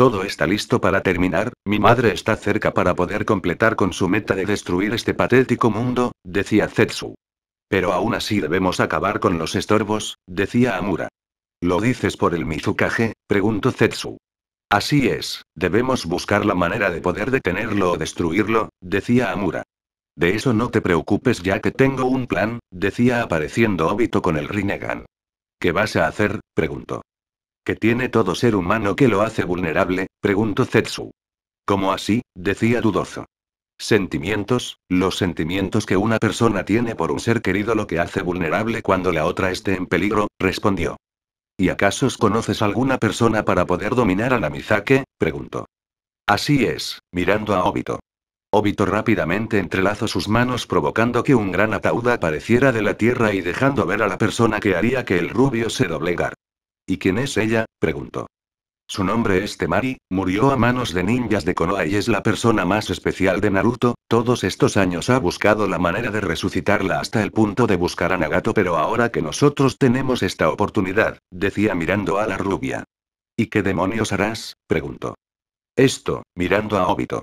Todo está listo para terminar, mi madre está cerca para poder completar con su meta de destruir este patético mundo, decía Zetsu. Pero aún así debemos acabar con los estorbos, decía Amura. ¿Lo dices por el Mizukage? preguntó Zetsu. Así es, debemos buscar la manera de poder detenerlo o destruirlo, decía Amura. De eso no te preocupes ya que tengo un plan, decía apareciendo Obito con el Rinnegan. ¿Qué vas a hacer? preguntó. ¿Qué tiene todo ser humano que lo hace vulnerable? preguntó Zetsu. ¿Cómo así? decía dudoso. Sentimientos, los sentimientos que una persona tiene por un ser querido lo que hace vulnerable cuando la otra esté en peligro, respondió. ¿Y acaso conoces alguna persona para poder dominar a Namizake? preguntó. Así es, mirando a Obito. Obito rápidamente entrelazó sus manos provocando que un gran ataúd apareciera de la tierra y dejando ver a la persona que haría que el rubio se doblegara. ¿Y quién es ella? preguntó. Su nombre es Temari, murió a manos de ninjas de Konoha y es la persona más especial de Naruto, todos estos años ha buscado la manera de resucitarla hasta el punto de buscar a Nagato pero ahora que nosotros tenemos esta oportunidad, decía mirando a la rubia. ¿Y qué demonios harás? preguntó. Esto, mirando a Obito.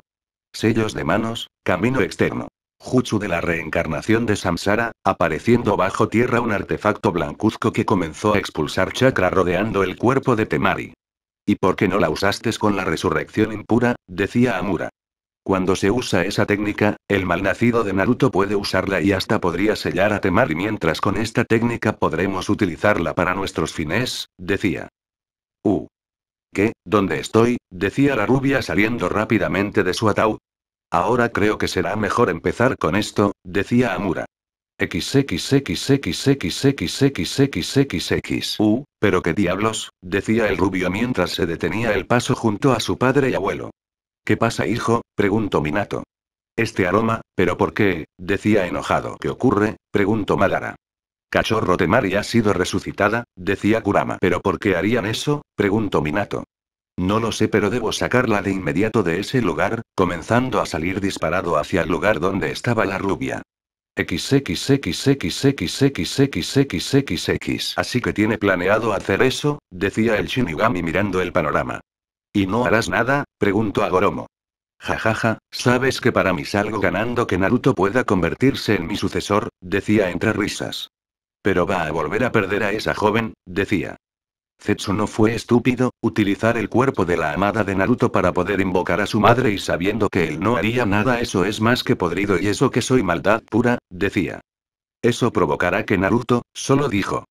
Sellos de manos, camino externo. Jutsu de la reencarnación de Samsara, apareciendo bajo tierra un artefacto blancuzco que comenzó a expulsar chakra rodeando el cuerpo de Temari. ¿Y por qué no la usaste con la resurrección impura? decía Amura. Cuando se usa esa técnica, el malnacido de Naruto puede usarla y hasta podría sellar a Temari mientras con esta técnica podremos utilizarla para nuestros fines, decía. Uh. ¿Qué? ¿Dónde estoy? decía la rubia saliendo rápidamente de su ataúd. Ahora creo que será mejor empezar con esto, decía Amura. «XXXXXXXXXXX» Uh, pero qué diablos, decía el rubio mientras se detenía el paso junto a su padre y abuelo. ¿Qué pasa, hijo? preguntó Minato. Este aroma, pero ¿por qué? decía enojado. ¿Qué ocurre? preguntó Madara. Cachorro Temari ha sido resucitada, decía Kurama. ¿Pero por qué harían eso? preguntó Minato. No lo sé, pero debo sacarla de inmediato de ese lugar, comenzando a salir disparado hacia el lugar donde estaba la rubia. XXXXXXXXXXXX. Así que tiene planeado hacer eso, decía el Shinigami mirando el panorama. ¿Y no harás nada? preguntó a Goromo. Jajaja, sabes que para mí salgo ganando que Naruto pueda convertirse en mi sucesor, decía entre risas. Pero va a volver a perder a esa joven, decía. Zetsu no fue estúpido, utilizar el cuerpo de la amada de Naruto para poder invocar a su madre y sabiendo que él no haría nada eso es más que podrido y eso que soy maldad pura, decía. Eso provocará que Naruto, solo dijo.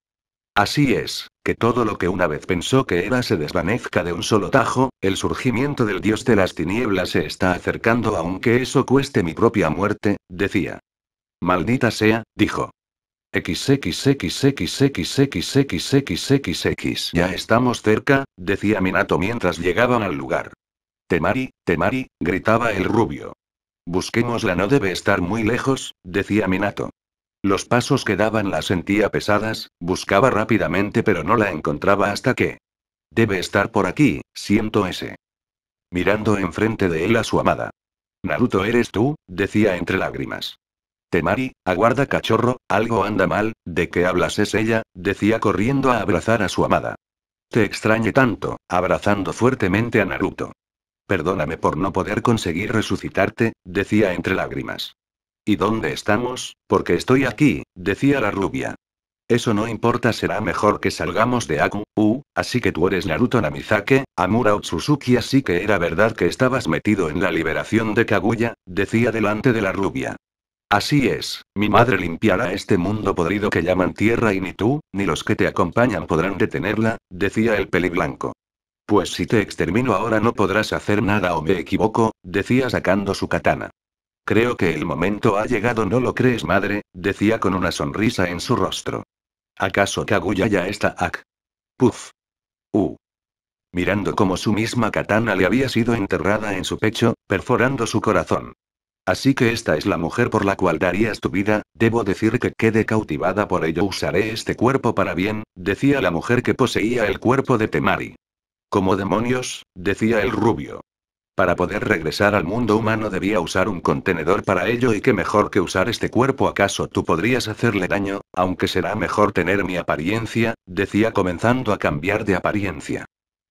Así es, que todo lo que una vez pensó que era se desvanezca de un solo tajo, el surgimiento del dios de las tinieblas se está acercando aunque eso cueste mi propia muerte, decía. Maldita sea, dijo. XXXXXXXXXXXX. Ya estamos cerca, decía Minato mientras llegaban al lugar. Temari, Temari, gritaba el rubio. Busquémosla, no debe estar muy lejos, decía Minato. Los pasos que daban la sentía pesadas, buscaba rápidamente pero no la encontraba hasta que... Debe estar por aquí, siento ese. Mirando enfrente de él a su amada. Naruto, ¿eres tú? decía entre lágrimas. Temari, aguarda cachorro, algo anda mal, ¿de qué hablas es ella? decía corriendo a abrazar a su amada. Te extrañe tanto, abrazando fuertemente a Naruto. Perdóname por no poder conseguir resucitarte, decía entre lágrimas. ¿Y dónde estamos? Porque estoy aquí, decía la rubia. Eso no importa, será mejor que salgamos de Aku, uh, así que tú eres Naruto Namizake, Amura Otsutsuki, así que era verdad que estabas metido en la liberación de Kaguya, decía delante de la rubia. Así es, mi madre limpiará este mundo podrido que llaman tierra y ni tú, ni los que te acompañan podrán detenerla, decía el blanco. Pues si te extermino ahora no podrás hacer nada o me equivoco, decía sacando su katana. Creo que el momento ha llegado, ¿no lo crees, madre? decía con una sonrisa en su rostro. ¿Acaso Kaguya ya está ac? Puf. Uh. Mirando como su misma katana le había sido enterrada en su pecho, perforando su corazón. Así que esta es la mujer por la cual darías tu vida, debo decir que quede cautivada por ello. Usaré este cuerpo para bien, decía la mujer que poseía el cuerpo de Temari. Como demonios, decía el rubio. Para poder regresar al mundo humano debía usar un contenedor para ello y qué mejor que usar este cuerpo acaso tú podrías hacerle daño, aunque será mejor tener mi apariencia, decía comenzando a cambiar de apariencia.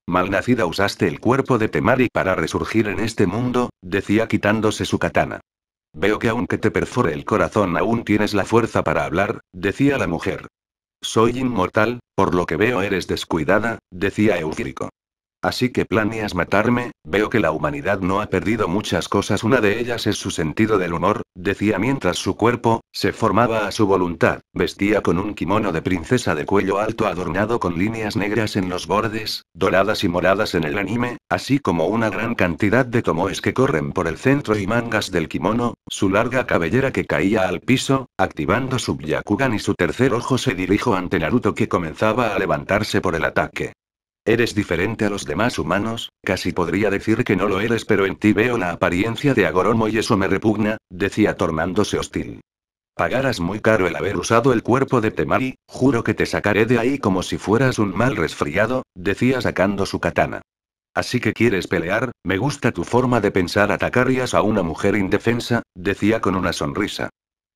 Malnacida usaste el cuerpo de Temari para resurgir en este mundo, decía quitándose su katana. Veo que aunque te perfore el corazón aún tienes la fuerza para hablar, decía la mujer. Soy inmortal, por lo que veo eres descuidada, decía Eufrico. Así que planeas matarme, veo que la humanidad no ha perdido muchas cosas, una de ellas es su sentido del humor, decía mientras su cuerpo, se formaba a su voluntad, vestía con un kimono de princesa de cuello alto adornado con líneas negras en los bordes, doradas y moradas en el anime, así como una gran cantidad de tomoes que corren por el centro y mangas del kimono, su larga cabellera que caía al piso, activando su Byakugan y su tercer ojo se dirijo ante Naruto que comenzaba a levantarse por el ataque. Eres diferente a los demás humanos, casi podría decir que no lo eres, pero en ti veo la apariencia de Agoromo y eso me repugna, decía tornándose hostil. Pagarás muy caro el haber usado el cuerpo de Temari, juro que te sacaré de ahí como si fueras un mal resfriado, decía sacando su katana. Así que quieres pelear, me gusta tu forma de pensar atacarías a una mujer indefensa, decía con una sonrisa.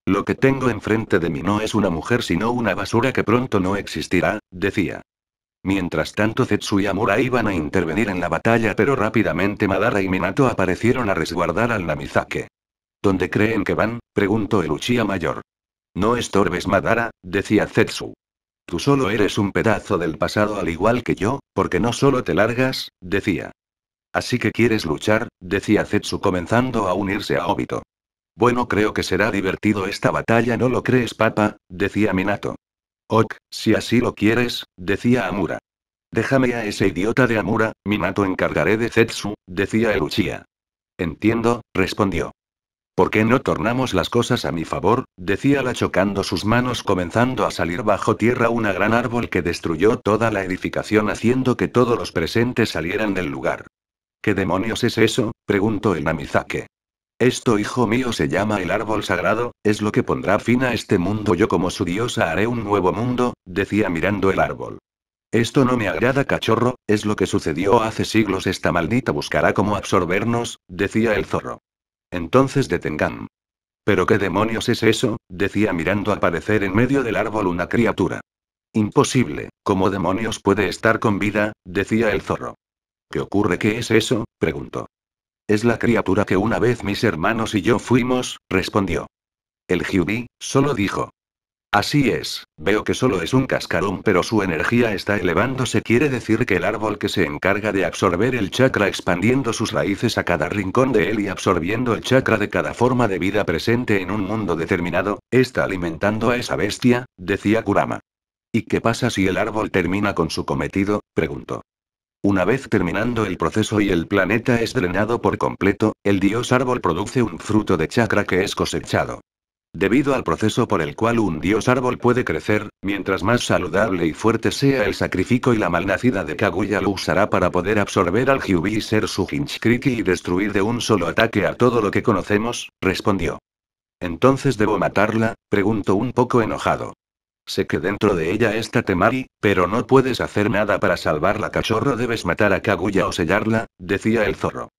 Lo que tengo enfrente de mí no es una mujer sino una basura que pronto no existirá, decía. Mientras tanto Zetsu y Amura iban a intervenir en la batalla pero rápidamente Madara y Minato aparecieron a resguardar al Namizake. ¿Dónde creen que van? preguntó el Uchiha mayor. No estorbes Madara, decía Zetsu. Tú solo eres un pedazo del pasado al igual que yo, porque no solo te largas, decía. Así que quieres luchar, decía Zetsu comenzando a unirse a Obito. Bueno creo que será divertido esta batalla ¿no lo crees papa? decía Minato. Ok, si así lo quieres, decía Amura. Déjame a ese idiota de Amura, mi Minato encargaré de Zetsu, decía Eruchia. Entiendo, respondió. ¿Por qué no tornamos las cosas a mi favor? decía la chocando sus manos comenzando a salir bajo tierra una gran árbol que destruyó toda la edificación haciendo que todos los presentes salieran del lugar. ¿Qué demonios es eso? preguntó el Namizake. Esto, hijo mío, se llama el árbol sagrado, es lo que pondrá fin a este mundo. Yo como su diosa haré un nuevo mundo, decía mirando el árbol. Esto no me agrada, cachorro, es lo que sucedió hace siglos. Esta maldita buscará cómo absorbernos, decía el zorro. Entonces detengan. ¿Pero qué demonios es eso? decía mirando aparecer en medio del árbol una criatura. Imposible, ¿cómo demonios puede estar con vida? decía el zorro. ¿Qué ocurre? ¿Qué es eso? preguntó. Es la criatura que una vez mis hermanos y yo fuimos, respondió. El Hyubi, solo dijo. Así es, veo que solo es un cascarón, pero su energía está elevándose. Quiere decir que el árbol que se encarga de absorber el chakra expandiendo sus raíces a cada rincón de él y absorbiendo el chakra de cada forma de vida presente en un mundo determinado, está alimentando a esa bestia, decía Kurama. ¿Y qué pasa si el árbol termina con su cometido? preguntó. Una vez terminando el proceso y el planeta es drenado por completo, el dios árbol produce un fruto de chakra que es cosechado. Debido al proceso por el cual un dios árbol puede crecer, mientras más saludable y fuerte sea el sacrificio y la malnacida de Kaguya lo usará para poder absorber al Hyubi y ser su Hinchkriki y destruir de un solo ataque a todo lo que conocemos, respondió. Entonces debo matarla, preguntó un poco enojado. Sé que dentro de ella está Temari, pero no puedes hacer nada para salvarla, cachorro. Debes matar a Kaguya o sellarla, decía el zorro.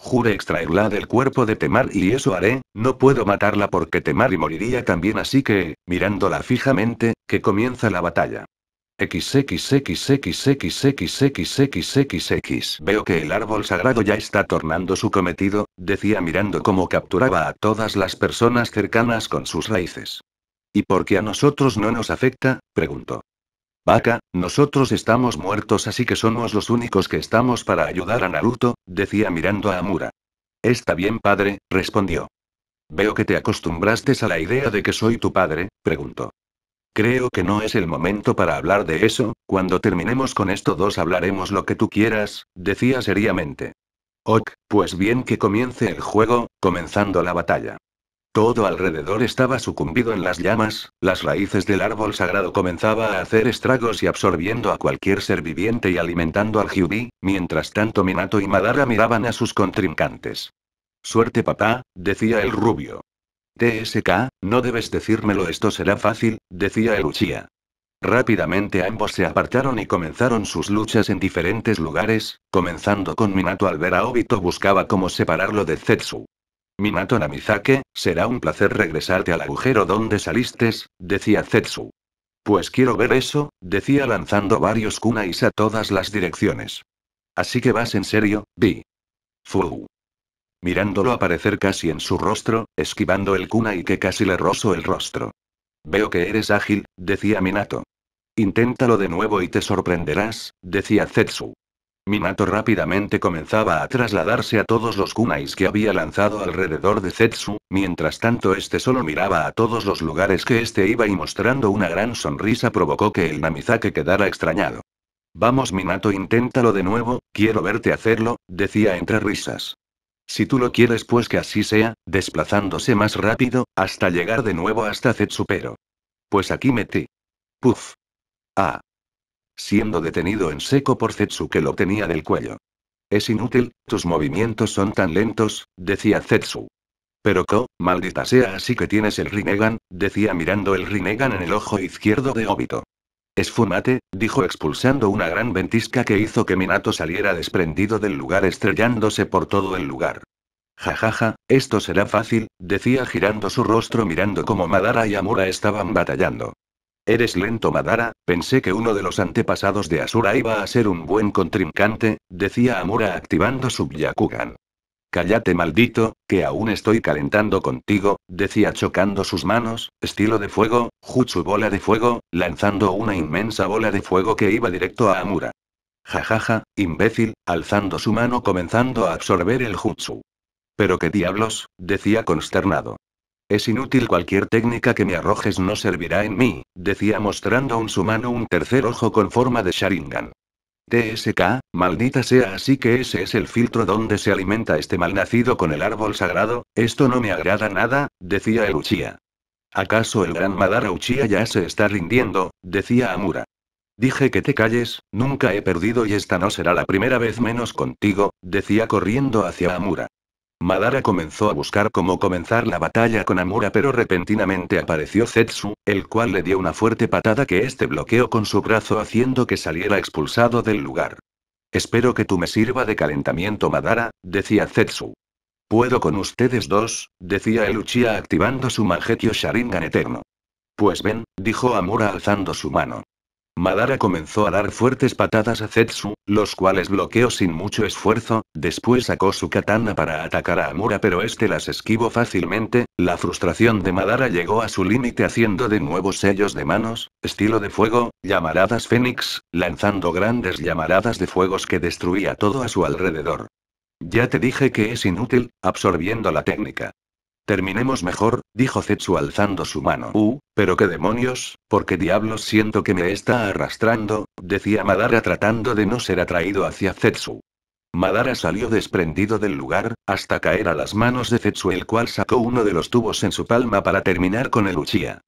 Jure extraerla del cuerpo de Temari y eso haré, no puedo matarla porque Temari moriría también así que, mirándola fijamente, que comienza la batalla. XXXXXXXXXXXX Veo que el árbol sagrado ya está tornando su cometido, decía mirando cómo capturaba a todas las personas cercanas con sus raíces. ¿Y por qué a nosotros no nos afecta? preguntó. Vaca, nosotros estamos muertos así que somos los únicos que estamos para ayudar a Naruto, decía mirando a Amura. Está bien padre, respondió. Veo que te acostumbraste a la idea de que soy tu padre, preguntó. Creo que no es el momento para hablar de eso, cuando terminemos con esto dos hablaremos lo que tú quieras, decía seriamente. Ok, pues bien que comience el juego, comenzando la batalla. Todo alrededor estaba sucumbido en las llamas, las raíces del árbol sagrado comenzaba a hacer estragos y absorbiendo a cualquier ser viviente y alimentando al Hyubi, mientras tanto Minato y Madara miraban a sus contrincantes. Suerte papá, decía el rubio. TSK, no debes decírmelo esto será fácil, decía el Uchiha. Rápidamente ambos se apartaron y comenzaron sus luchas en diferentes lugares, comenzando con Minato al ver a Obito buscaba cómo separarlo de Zetsu. Minato Namizake, será un placer regresarte al agujero donde saliste, decía Zetsu. Pues quiero ver eso, decía lanzando varios kunais a todas las direcciones. Así que vas en serio, Vi. Fu. Mirándolo aparecer casi en su rostro, esquivando el kunai que casi le rozó el rostro. Veo que eres ágil, decía Minato. Inténtalo de nuevo y te sorprenderás, decía Zetsu. Minato rápidamente comenzaba a trasladarse a todos los kunais que había lanzado alrededor de Zetsu, mientras tanto este solo miraba a todos los lugares que este iba y mostrando una gran sonrisa provocó que el Namizake quedara extrañado. Vamos Minato inténtalo de nuevo, quiero verte hacerlo, decía entre risas. Si tú lo quieres pues que así sea, desplazándose más rápido, hasta llegar de nuevo hasta Zetsu pero. Pues aquí metí. Puf. Ah siendo detenido en seco por Zetsu que lo tenía del cuello. Es inútil, tus movimientos son tan lentos, decía Zetsu. Pero Ko, maldita sea, así que tienes el Rinnegan, decía mirando el Rinnegan en el ojo izquierdo de Obito. Esfumate, dijo expulsando una gran ventisca que hizo que Minato saliera desprendido del lugar estrellándose por todo el lugar. Jajaja, ja, ja, esto será fácil, decía girando su rostro mirando cómo Madara y Amura estaban batallando. Eres lento, Madara, pensé que uno de los antepasados de Asura iba a ser un buen contrincante, decía Amura activando su Byakugan. Cállate maldito, que aún estoy calentando contigo, decía chocando sus manos, estilo de fuego, Jutsu bola de fuego, lanzando una inmensa bola de fuego que iba directo a Amura. Jajaja, imbécil, alzando su mano comenzando a absorber el Jutsu. Pero qué diablos, decía consternado. Es inútil cualquier técnica que me arrojes no servirá en mí, decía mostrando un su mano un tercer ojo con forma de Sharingan. TSK, maldita sea, así que ese es el filtro donde se alimenta este malnacido con el árbol sagrado, esto no me agrada nada, decía el ¿Acaso el gran Madara Uchiha ya se está rindiendo? decía Amura. Dije que te calles, nunca he perdido y esta no será la primera vez menos contigo, decía corriendo hacia Amura. Madara comenzó a buscar cómo comenzar la batalla con Amura pero repentinamente apareció Zetsu, el cual le dio una fuerte patada que este bloqueó con su brazo haciendo que saliera expulsado del lugar. Espero que tú me sirva de calentamiento Madara, decía Zetsu. Puedo con ustedes dos, decía el Uchiha activando su Mangetio Sharingan eterno. Pues ven, dijo Amura alzando su mano. Madara comenzó a dar fuertes patadas a Zetsu, los cuales bloqueó sin mucho esfuerzo, después sacó su katana para atacar a Amura pero este las esquivó fácilmente, la frustración de Madara llegó a su límite haciendo de nuevo sellos de manos, estilo de fuego, llamaradas fénix, lanzando grandes llamaradas de fuegos que destruía todo a su alrededor. Ya te dije que es inútil, absorbiendo la técnica. Terminemos mejor, dijo Zetsu alzando su mano. Uh, pero qué demonios, porque diablos siento que me está arrastrando, decía Madara tratando de no ser atraído hacia Zetsu. Madara salió desprendido del lugar, hasta caer a las manos de Zetsu el cual sacó uno de los tubos en su palma para terminar con el Uchiha.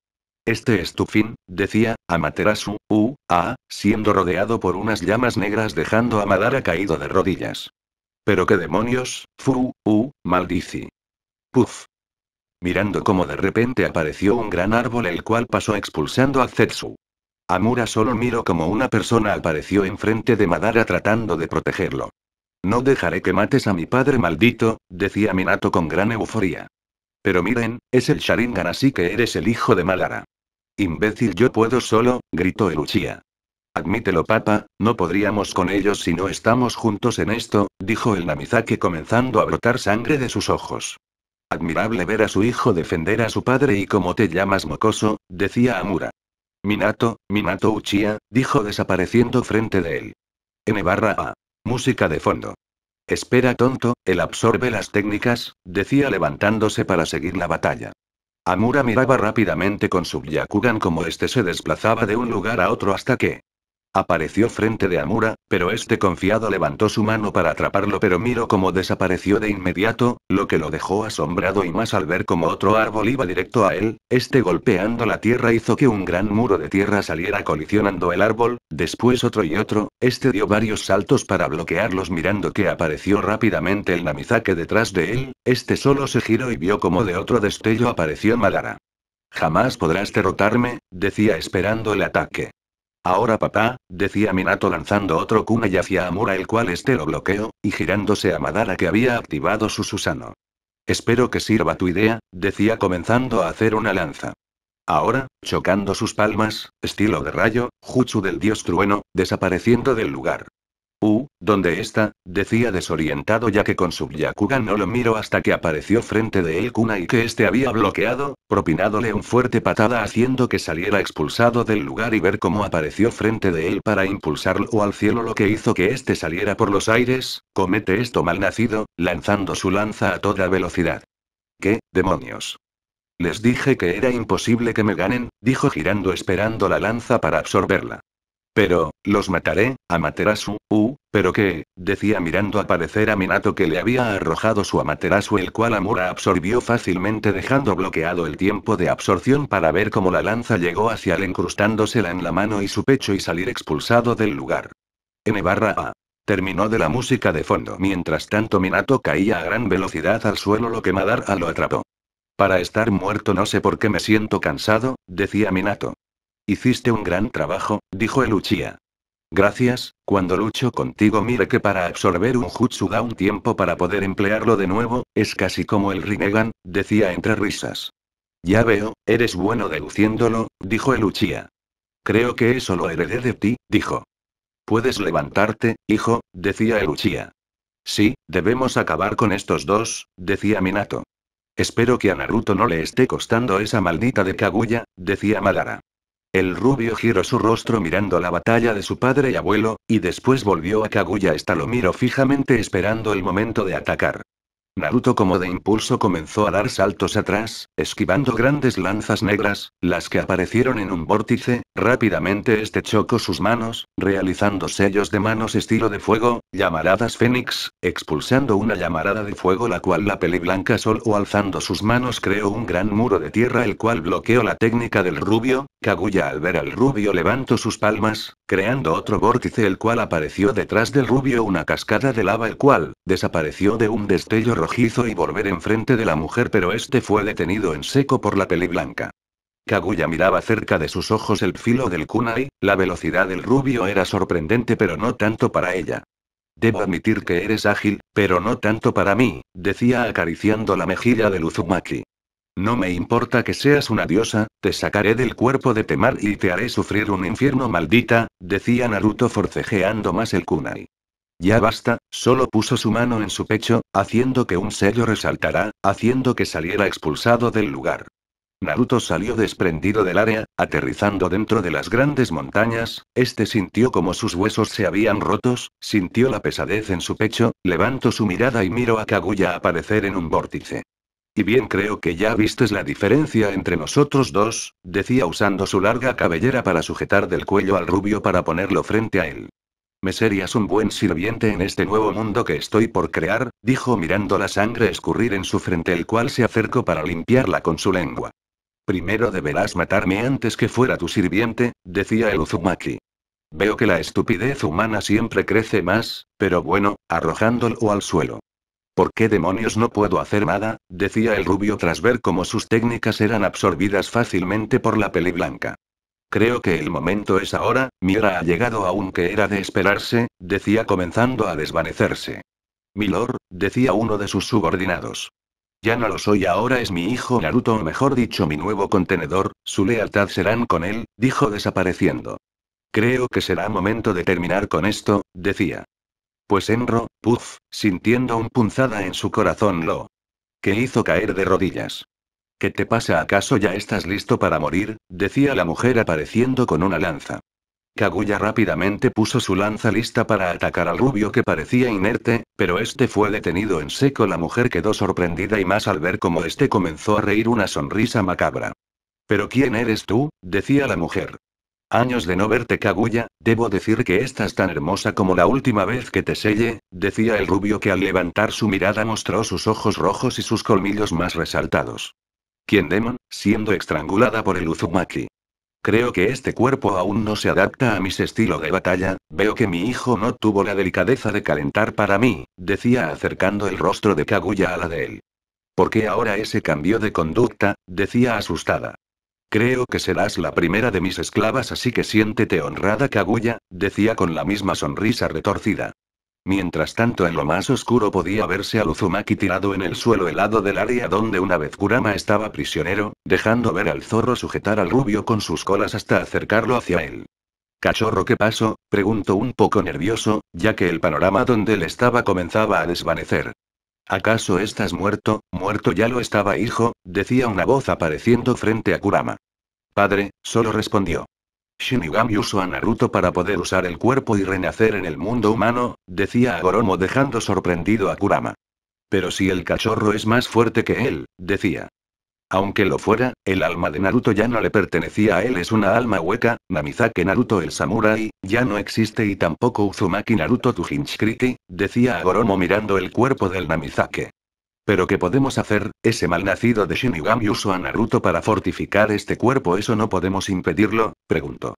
Este es tu fin, decía, Amaterasu, "U, uh, ah, siendo rodeado por unas llamas negras dejando a Madara caído de rodillas. Pero qué demonios, fu, u, uh, maldici. Puf, mirando cómo de repente apareció un gran árbol el cual pasó expulsando a Zetsu. Amura solo miró como una persona apareció enfrente de Madara tratando de protegerlo. No dejaré que mates a mi padre maldito, decía Minato con gran euforía. Pero miren, es el Sharingan así que eres el hijo de Madara. Imbécil yo puedo solo, gritó el Uchiha. Admítelo papa, no podríamos con ellos si no estamos juntos en esto, dijo el Namizaki comenzando a brotar sangre de sus ojos. Admirable ver a su hijo defender a su padre y cómo te llamas mocoso, decía Amura. Minato, Minato Uchiha, dijo desapareciendo frente de él. N barra A. Música de fondo. Espera tonto, él absorbe las técnicas, decía levantándose para seguir la batalla. Amura miraba rápidamente con su Byakugan como este se desplazaba de un lugar a otro hasta que, Apareció frente de Amura, pero este confiado levantó su mano para atraparlo pero miro como desapareció de inmediato, lo que lo dejó asombrado y más al ver como otro árbol iba directo a él, este golpeando la tierra hizo que un gran muro de tierra saliera colisionando el árbol, después otro y otro, este dio varios saltos para bloquearlos mirando que apareció rápidamente el Namizake detrás de él, este solo se giró y vio como de otro destello apareció Malara. Jamás podrás derrotarme, decía esperando el ataque. Ahora papá, decía Minato lanzando otro kunai hacia Amura el cual este lo bloqueó, y girándose a Madara que había activado su Susano. Espero que sirva tu idea, decía comenzando a hacer una lanza. Ahora, chocando sus palmas, estilo de rayo, Jutsu del dios trueno, desapareciendo del lugar. Uh, ¿dónde está? decía desorientado ya que con su Yakugan no lo miro hasta que apareció frente de él Kuna y que este había bloqueado, propinándole un fuerte patada haciendo que saliera expulsado del lugar y ver cómo apareció frente de él para impulsarlo al cielo lo que hizo que este saliera por los aires, comete esto malnacido, lanzando su lanza a toda velocidad. ¿Qué, demonios? Les dije que era imposible que me ganen, dijo girando esperando la lanza para absorberla. Pero, los mataré, Amaterasu, uh, pero qué, decía mirando aparecer a Minato que le había arrojado su Amaterasu el cual Amura absorbió fácilmente dejando bloqueado el tiempo de absorción para ver cómo la lanza llegó hacia él encrustándosela en la mano y su pecho y salir expulsado del lugar. N barra A. Terminó de la música de fondo. Mientras tanto Minato caía a gran velocidad al suelo lo que Madara lo atrapó. Para estar muerto no sé por qué me siento cansado, decía Minato. Hiciste un gran trabajo, dijo el Gracias, cuando lucho contigo mire que para absorber un jutsu da un tiempo para poder emplearlo de nuevo, es casi como el Rinnegan, decía entre risas. Ya veo, eres bueno deduciéndolo, dijo el Creo que eso lo heredé de ti, dijo. Puedes levantarte, hijo, decía el Sí, debemos acabar con estos dos, decía Minato. Espero que a Naruto no le esté costando esa maldita de Kaguya, decía Madara. El rubio giró su rostro mirando la batalla de su padre y abuelo, y después volvió a Kaguya. Esta lo fijamente esperando el momento de atacar. Naruto como de impulso comenzó a dar saltos atrás, esquivando grandes lanzas negras, las que aparecieron en un vórtice, rápidamente este chocó sus manos, realizando sellos de manos estilo de fuego, llamaradas fénix, expulsando una llamarada de fuego la cual la peli blanca sol o alzando sus manos creó un gran muro de tierra el cual bloqueó la técnica del rubio, Kaguya al ver al rubio levantó sus palmas, creando otro vórtice el cual apareció detrás del rubio una cascada de lava el cual, desapareció de un destello rojizo y volver enfrente de la mujer pero este fue detenido en seco por la peli blanca. Kaguya miraba cerca de sus ojos el filo del kunai, la velocidad del rubio era sorprendente pero no tanto para ella. Debo admitir que eres ágil, pero no tanto para mí, decía acariciando la mejilla de Uzumaki. No me importa que seas una diosa, te sacaré del cuerpo de Temar y te haré sufrir un infierno maldita, decía Naruto forcejeando más el kunai. Ya basta, solo puso su mano en su pecho, haciendo que un sello resaltara, haciendo que saliera expulsado del lugar. Naruto salió desprendido del área, aterrizando dentro de las grandes montañas, este sintió como sus huesos se habían rotos, sintió la pesadez en su pecho, levantó su mirada y miró a Kaguya aparecer en un vórtice. Y bien creo que ya vistes la diferencia entre nosotros dos, decía usando su larga cabellera para sujetar del cuello al rubio para ponerlo frente a él. Me serías un buen sirviente en este nuevo mundo que estoy por crear, dijo mirando la sangre escurrir en su frente el cual se acercó para limpiarla con su lengua. Primero deberás matarme antes que fuera tu sirviente, decía el Uzumaki. Veo que la estupidez humana siempre crece más, pero bueno, arrojándolo al suelo. ¿Por qué demonios no puedo hacer nada? decía el rubio tras ver cómo sus técnicas eran absorbidas fácilmente por la peli blanca. Creo que el momento es ahora, Mira ha llegado aunque era de esperarse, decía comenzando a desvanecerse. Milor, decía uno de sus subordinados. Ya no lo soy ahora es mi hijo Naruto o mejor dicho mi nuevo contenedor, su lealtad serán con él, dijo desapareciendo. Creo que será momento de terminar con esto, decía. Pues Enro, puff, sintiendo un punzada en su corazón lo que hizo caer de rodillas. ¿Qué te pasa acaso ya estás listo para morir? decía la mujer apareciendo con una lanza. Kaguya rápidamente puso su lanza lista para atacar al rubio que parecía inerte, pero este fue detenido en seco. La mujer quedó sorprendida y más al ver cómo este comenzó a reír una sonrisa macabra. ¿Pero quién eres tú? decía la mujer. Años de no verte, Kaguya, debo decir que estás tan hermosa como la última vez que te selle, decía el rubio que al levantar su mirada mostró sus ojos rojos y sus colmillos más resaltados quien Demon, siendo estrangulada por el Uzumaki. Creo que este cuerpo aún no se adapta a mis estilos de batalla, veo que mi hijo no tuvo la delicadeza de calentar para mí, decía acercando el rostro de Kaguya a la de él. ¿Por qué ahora ese cambio de conducta? decía asustada. Creo que serás la primera de mis esclavas así que siéntete honrada Kaguya, decía con la misma sonrisa retorcida. Mientras tanto, en lo más oscuro podía verse a Uzumaki tirado en el suelo helado del área donde una vez Kurama estaba prisionero, dejando ver al zorro sujetar al rubio con sus colas hasta acercarlo hacia él. ¿Cachorro qué pasó? preguntó un poco nervioso, ya que el panorama donde él estaba comenzaba a desvanecer. ¿Acaso estás muerto? Muerto ya lo estaba, hijo, decía una voz apareciendo frente a Kurama. Padre, solo respondió. Shinigami usó a Naruto para poder usar el cuerpo y renacer en el mundo humano, decía Agoromo dejando sorprendido a Kurama. Pero si el cachorro es más fuerte que él, decía. Aunque lo fuera, el alma de Naruto ya no le pertenecía a él, es una alma hueca, Namizake Naruto el samurai, ya no existe y tampoco Uzumaki Naruto Tujinchkriti, decía Agoromo mirando el cuerpo del Namizake. Pero ¿qué podemos hacer? Ese malnacido de Shinigami usó a Naruto para fortificar este cuerpo, ¿eso no podemos impedirlo? preguntó.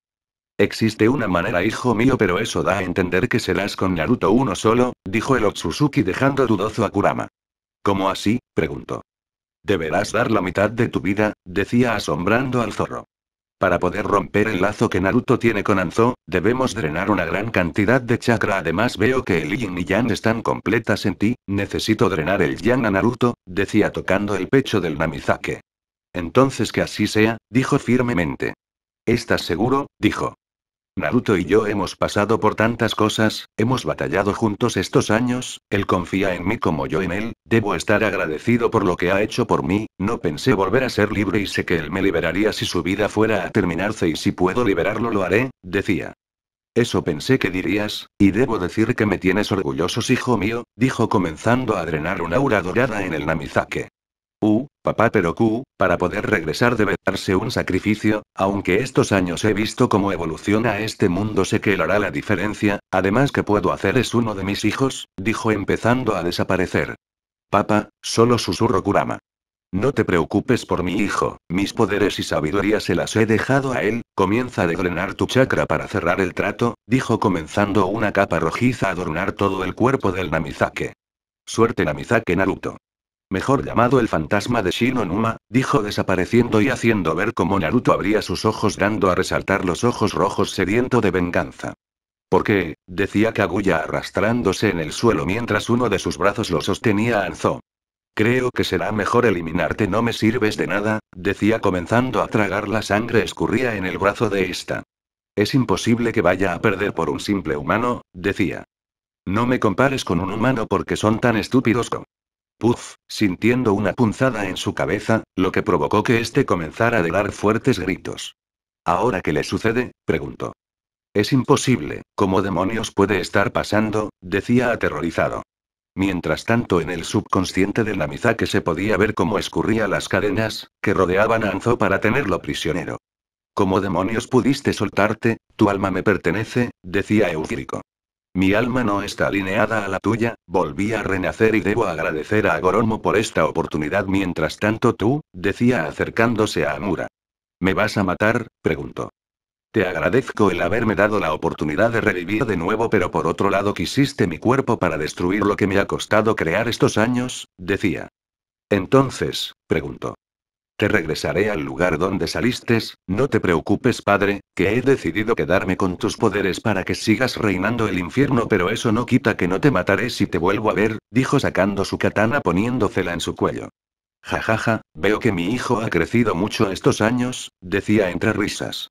Existe una manera, hijo mío, pero eso da a entender que serás con Naruto uno solo, dijo el Otsutsuki dejando dudoso a Kurama. ¿Cómo así? preguntó. Deberás dar la mitad de tu vida, decía asombrando al zorro. Para poder romper el lazo que Naruto tiene con Anzo, debemos drenar una gran cantidad de chakra. Además veo que el yin y yang están completas en ti, necesito drenar el yang a Naruto, decía tocando el pecho del Namizake. Entonces que así sea, dijo firmemente. ¿Estás seguro? dijo. Naruto y yo hemos pasado por tantas cosas, hemos batallado juntos estos años, él confía en mí como yo en él, debo estar agradecido por lo que ha hecho por mí, no pensé volver a ser libre y sé que él me liberaría si su vida fuera a terminarse y si puedo liberarlo lo haré, decía. Eso pensé que dirías, y debo decir que me tienes orgullosos hijo mío, dijo comenzando a drenar una aura dorada en el Namizake. Uh, papá pero Q, para poder regresar debe darse un sacrificio, aunque estos años he visto cómo evoluciona este mundo sé que él hará la diferencia, además que puedo hacer es uno de mis hijos, dijo empezando a desaparecer. Papá, solo susurro Kurama. No te preocupes por mi hijo, mis poderes y sabiduría se las he dejado a él, comienza a drenar tu chakra para cerrar el trato, dijo comenzando una capa rojiza a adornar todo el cuerpo del Namizake. Suerte Namizake Naruto mejor llamado el fantasma de Shinonuma, dijo desapareciendo y haciendo ver cómo Naruto abría sus ojos dando a resaltar los ojos rojos sediento de venganza. ¿Por qué? decía Kaguya arrastrándose en el suelo mientras uno de sus brazos lo sostenía a Anzo. Creo que será mejor eliminarte, no me sirves de nada, decía comenzando a tragar la sangre escurría en el brazo de esta. Es imposible que vaya a perder por un simple humano, decía. No me compares con un humano porque son tan estúpidos como. Puff, sintiendo una punzada en su cabeza, lo que provocó que éste comenzara a dar fuertes gritos. ¿Ahora qué le sucede? preguntó. Es imposible, ¿cómo demonios puede estar pasando? decía aterrorizado. Mientras tanto, en el subconsciente de la que se podía ver cómo escurría las cadenas que rodeaban a Anzo para tenerlo prisionero. ¿Cómo demonios pudiste soltarte? Tu alma me pertenece, decía eufírico. Mi alma no está alineada a la tuya, volví a renacer y debo agradecer a Agoromo por esta oportunidad. Mientras tanto tú, decía acercándose a Amura. ¿Me vas a matar? preguntó. Te agradezco el haberme dado la oportunidad de revivir de nuevo, pero por otro lado quisiste mi cuerpo para destruir lo que me ha costado crear estos años, decía. Entonces, preguntó. Te regresaré al lugar donde saliste, no te preocupes padre, que he decidido quedarme con tus poderes para que sigas reinando el infierno pero eso no quita que no te mataré si te vuelvo a ver, dijo sacando su katana poniéndosela en su cuello. Jajaja, ja, ja, veo que mi hijo ha crecido mucho estos años, decía entre risas.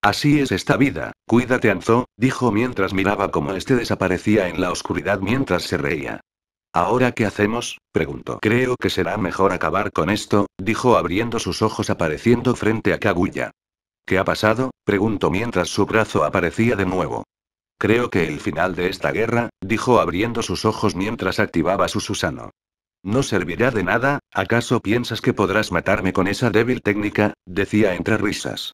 Así es esta vida, cuídate Anzo, dijo mientras miraba cómo este desaparecía en la oscuridad mientras se reía. ¿Ahora qué hacemos? preguntó. Creo que será mejor acabar con esto, dijo abriendo sus ojos apareciendo frente a Kaguya. ¿Qué ha pasado? preguntó mientras su brazo aparecía de nuevo. Creo que el final de esta guerra, dijo abriendo sus ojos mientras activaba su Susano. No servirá de nada, ¿acaso piensas que podrás matarme con esa débil técnica? decía entre risas.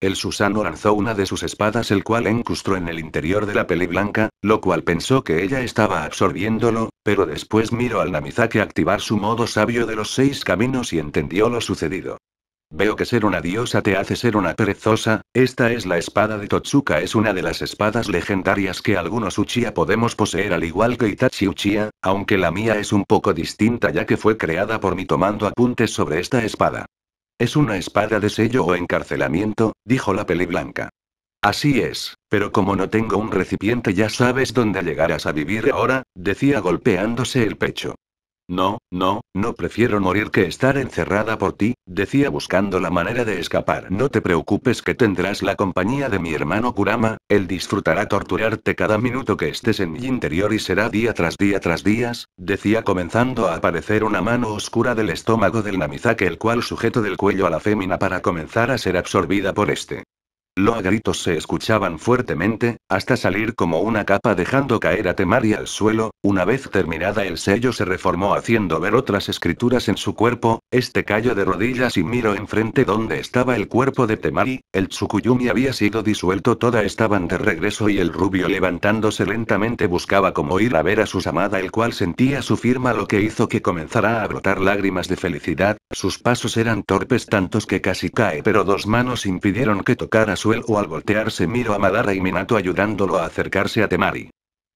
El Susano lanzó una de sus espadas el cual encustró en el interior de la peli blanca, lo cual pensó que ella estaba absorbiéndolo, pero después miro al Namizaki activar su modo sabio de los seis caminos y entendió lo sucedido. Veo que ser una diosa te hace ser una perezosa, esta es la espada de Totsuka, es una de las espadas legendarias que algunos Uchiha podemos poseer al igual que Itachi Uchiha, aunque la mía es un poco distinta ya que fue creada por mí tomando apuntes sobre esta espada. Es una espada de sello o encarcelamiento, dijo la peli blanca. Así es, pero como no tengo un recipiente ya sabes dónde llegarás a vivir ahora, decía golpeándose el pecho. No, no, no prefiero morir que estar encerrada por ti, decía buscando la manera de escapar. No te preocupes que tendrás la compañía de mi hermano Kurama, él disfrutará torturarte cada minuto que estés en mi interior y será día tras día tras días, decía comenzando a aparecer una mano oscura del estómago del Namizake el cual sujeto del cuello a la fémina para comenzar a ser absorbida por este. Los gritos se escuchaban fuertemente, hasta salir como una capa dejando caer a Temari al suelo, una vez terminada el sello se reformó haciendo ver otras escrituras en su cuerpo, este cayó de rodillas y miró enfrente donde estaba el cuerpo de Temari, el Tsukuyumi había sido disuelto toda estaban de regreso y el rubio levantándose lentamente buscaba como ir a ver a amada. el cual sentía su firma lo que hizo que comenzara a brotar lágrimas de felicidad, sus pasos eran torpes tantos que casi cae pero dos manos impidieron que tocara su suelo al voltearse miro a Madara y Minato ayudándolo a acercarse a Temari.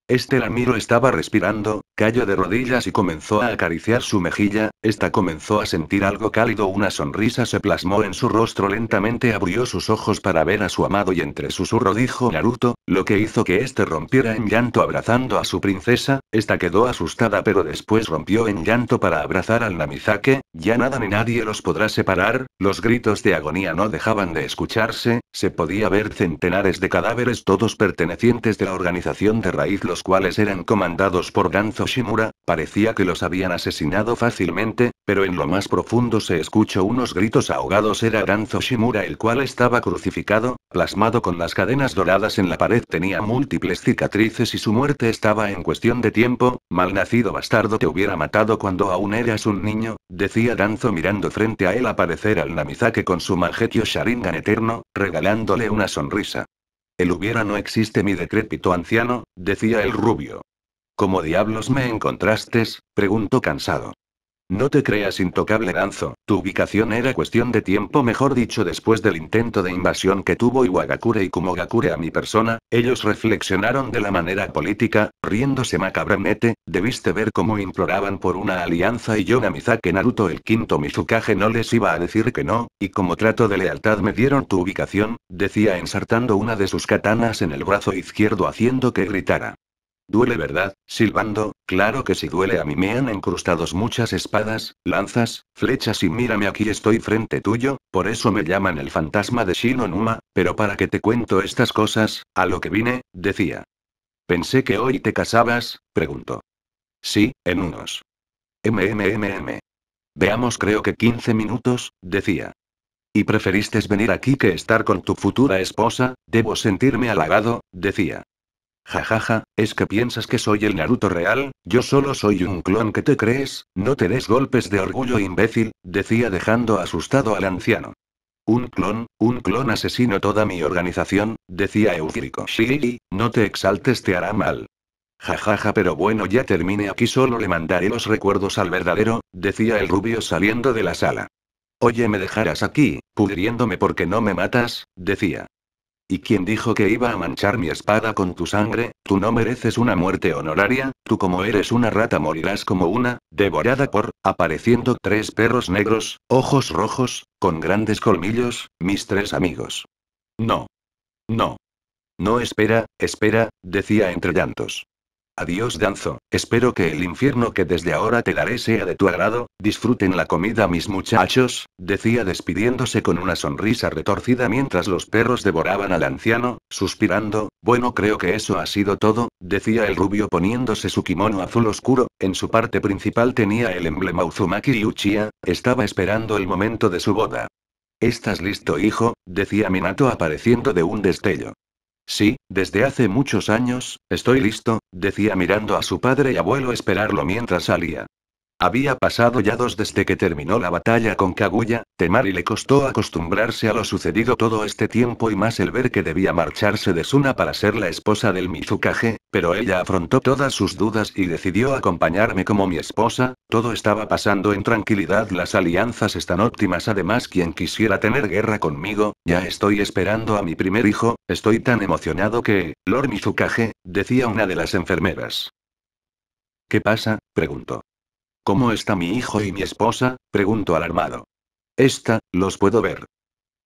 Este Ramiro estaba respirando, cayó de rodillas y comenzó a acariciar su mejilla, esta comenzó a sentir algo cálido, una sonrisa se plasmó en su rostro lentamente, abrió sus ojos para ver a su amado y entre susurro dijo Naruto, lo que hizo que este rompiera en llanto abrazando a su princesa, esta quedó asustada pero después rompió en llanto para abrazar al Namizake, ya nada ni nadie los podrá separar, los gritos de agonía no dejaban de escucharse, se podía ver centenares de cadáveres todos pertenecientes de la organización de raíz los cuales eran comandados por Danzo Shimura, parecía que los habían asesinado fácilmente, pero en lo más profundo se escuchó unos gritos ahogados. Era Danzo Shimura el cual estaba crucificado, plasmado con las cadenas doradas en la pared tenía múltiples cicatrices y su muerte estaba en cuestión de tiempo, malnacido bastardo te hubiera matado cuando aún eras un niño, decía Danzo mirando frente a él aparecer al Namizake con su manjeteo Sharingan eterno, regalándole una sonrisa. El hubiera no existe mi decrépito anciano, decía el rubio. ¿Cómo diablos me encontraste? preguntó cansado. No te creas intocable Danzo, tu ubicación era cuestión de tiempo mejor dicho después del intento de invasión que tuvo Iwagakure y Kumogakure a mi persona, ellos reflexionaron de la manera política, riéndose macabramente, debiste ver cómo imploraban por una alianza y yo Namizake Naruto el quinto Mizukage no les iba a decir que no, y como trato de lealtad me dieron tu ubicación, decía ensartando una de sus katanas en el brazo izquierdo haciendo que gritara. Duele, ¿verdad? Silbando, claro que si duele a mí me han encrustados muchas espadas, lanzas, flechas y mírame aquí estoy frente tuyo, por eso me llaman el fantasma de Shinonuma, pero para que te cuento estas cosas, a lo que vine, decía. Pensé que hoy te casabas, preguntó. Sí, en unos. MMMM. Veamos creo que 15 minutos, decía. Y preferiste venir aquí que estar con tu futura esposa, debo sentirme halagado, decía. Jajaja, ¿es que piensas que soy el Naruto real? Yo solo soy un clon que te crees, no te des golpes de orgullo imbécil, decía dejando asustado al anciano. Un clon, un clon asesino toda mi organización, decía Eufrico. Sí, no te exaltes, te hará mal. Jajaja, pero bueno, ya termine aquí, solo le mandaré los recuerdos al verdadero, decía el rubio saliendo de la sala. Oye, me dejarás aquí, pudriéndome porque no me matas, decía. ¿Y quién dijo que iba a manchar mi espada con tu sangre? Tú no mereces una muerte honoraria, tú como eres una rata morirás como una, devorada por, apareciendo tres perros negros, ojos rojos, con grandes colmillos, mis tres amigos. No. No. No espera, espera, decía entre llantos. Adiós Danzo, espero que el infierno que desde ahora te daré sea de tu agrado, disfruten la comida mis muchachos, decía despidiéndose con una sonrisa retorcida mientras los perros devoraban al anciano, suspirando, bueno creo que eso ha sido todo, decía el rubio poniéndose su kimono azul oscuro, en su parte principal tenía el emblema Uzumaki y Uchiha, estaba esperando el momento de su boda. Estás listo hijo, decía Minato apareciendo de un destello. Sí, desde hace muchos años, estoy listo, decía mirando a su padre y abuelo esperarlo mientras salía. Había pasado ya dos desde que terminó la batalla con Kaguya, Temari le costó acostumbrarse a lo sucedido todo este tiempo y más el ver que debía marcharse de Suna para ser la esposa del Mizukage, pero ella afrontó todas sus dudas y decidió acompañarme como mi esposa, todo estaba pasando en tranquilidad, las alianzas están óptimas, además quien quisiera tener guerra conmigo, ya estoy esperando a mi primer hijo, estoy tan emocionado que, Lord Mizukage, decía una de las enfermeras. ¿Qué pasa? preguntó. ¿Cómo está mi hijo y mi esposa? preguntó alarmado. Esta, los puedo ver.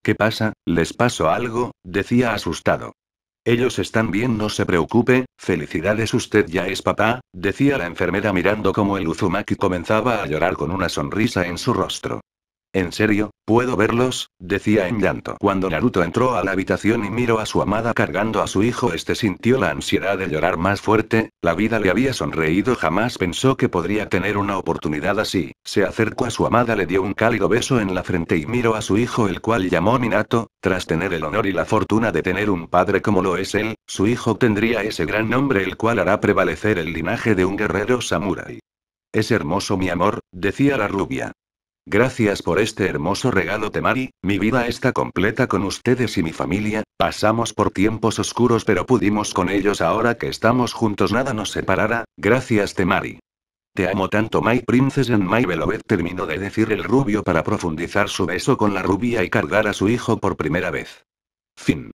¿Qué pasa? ¿Les pasó algo? decía asustado. Ellos están bien, no se preocupe, felicidades, usted ya es papá, decía la enfermera mirando cómo el Uzumaki comenzaba a llorar con una sonrisa en su rostro. En serio, puedo verlos, decía en llanto. Cuando Naruto entró a la habitación y miró a su amada cargando a su hijo, este sintió la ansiedad de llorar más fuerte, la vida le había sonreído, jamás pensó que podría tener una oportunidad así. Se acercó a su amada, le dio un cálido beso en la frente y miró a su hijo, el cual llamó Minato. Tras tener el honor y la fortuna de tener un padre como lo es él, su hijo tendría ese gran nombre el cual hará prevalecer el linaje de un guerrero samurai. Es hermoso mi amor, decía la rubia. Gracias por este hermoso regalo Temari, mi vida está completa con ustedes y mi familia, pasamos por tiempos oscuros pero pudimos con ellos ahora que estamos juntos nada nos separará, gracias Temari. Te amo tanto My Princess and My Beloved terminó de decir el rubio para profundizar su beso con la rubia y cargar a su hijo por primera vez. Fin.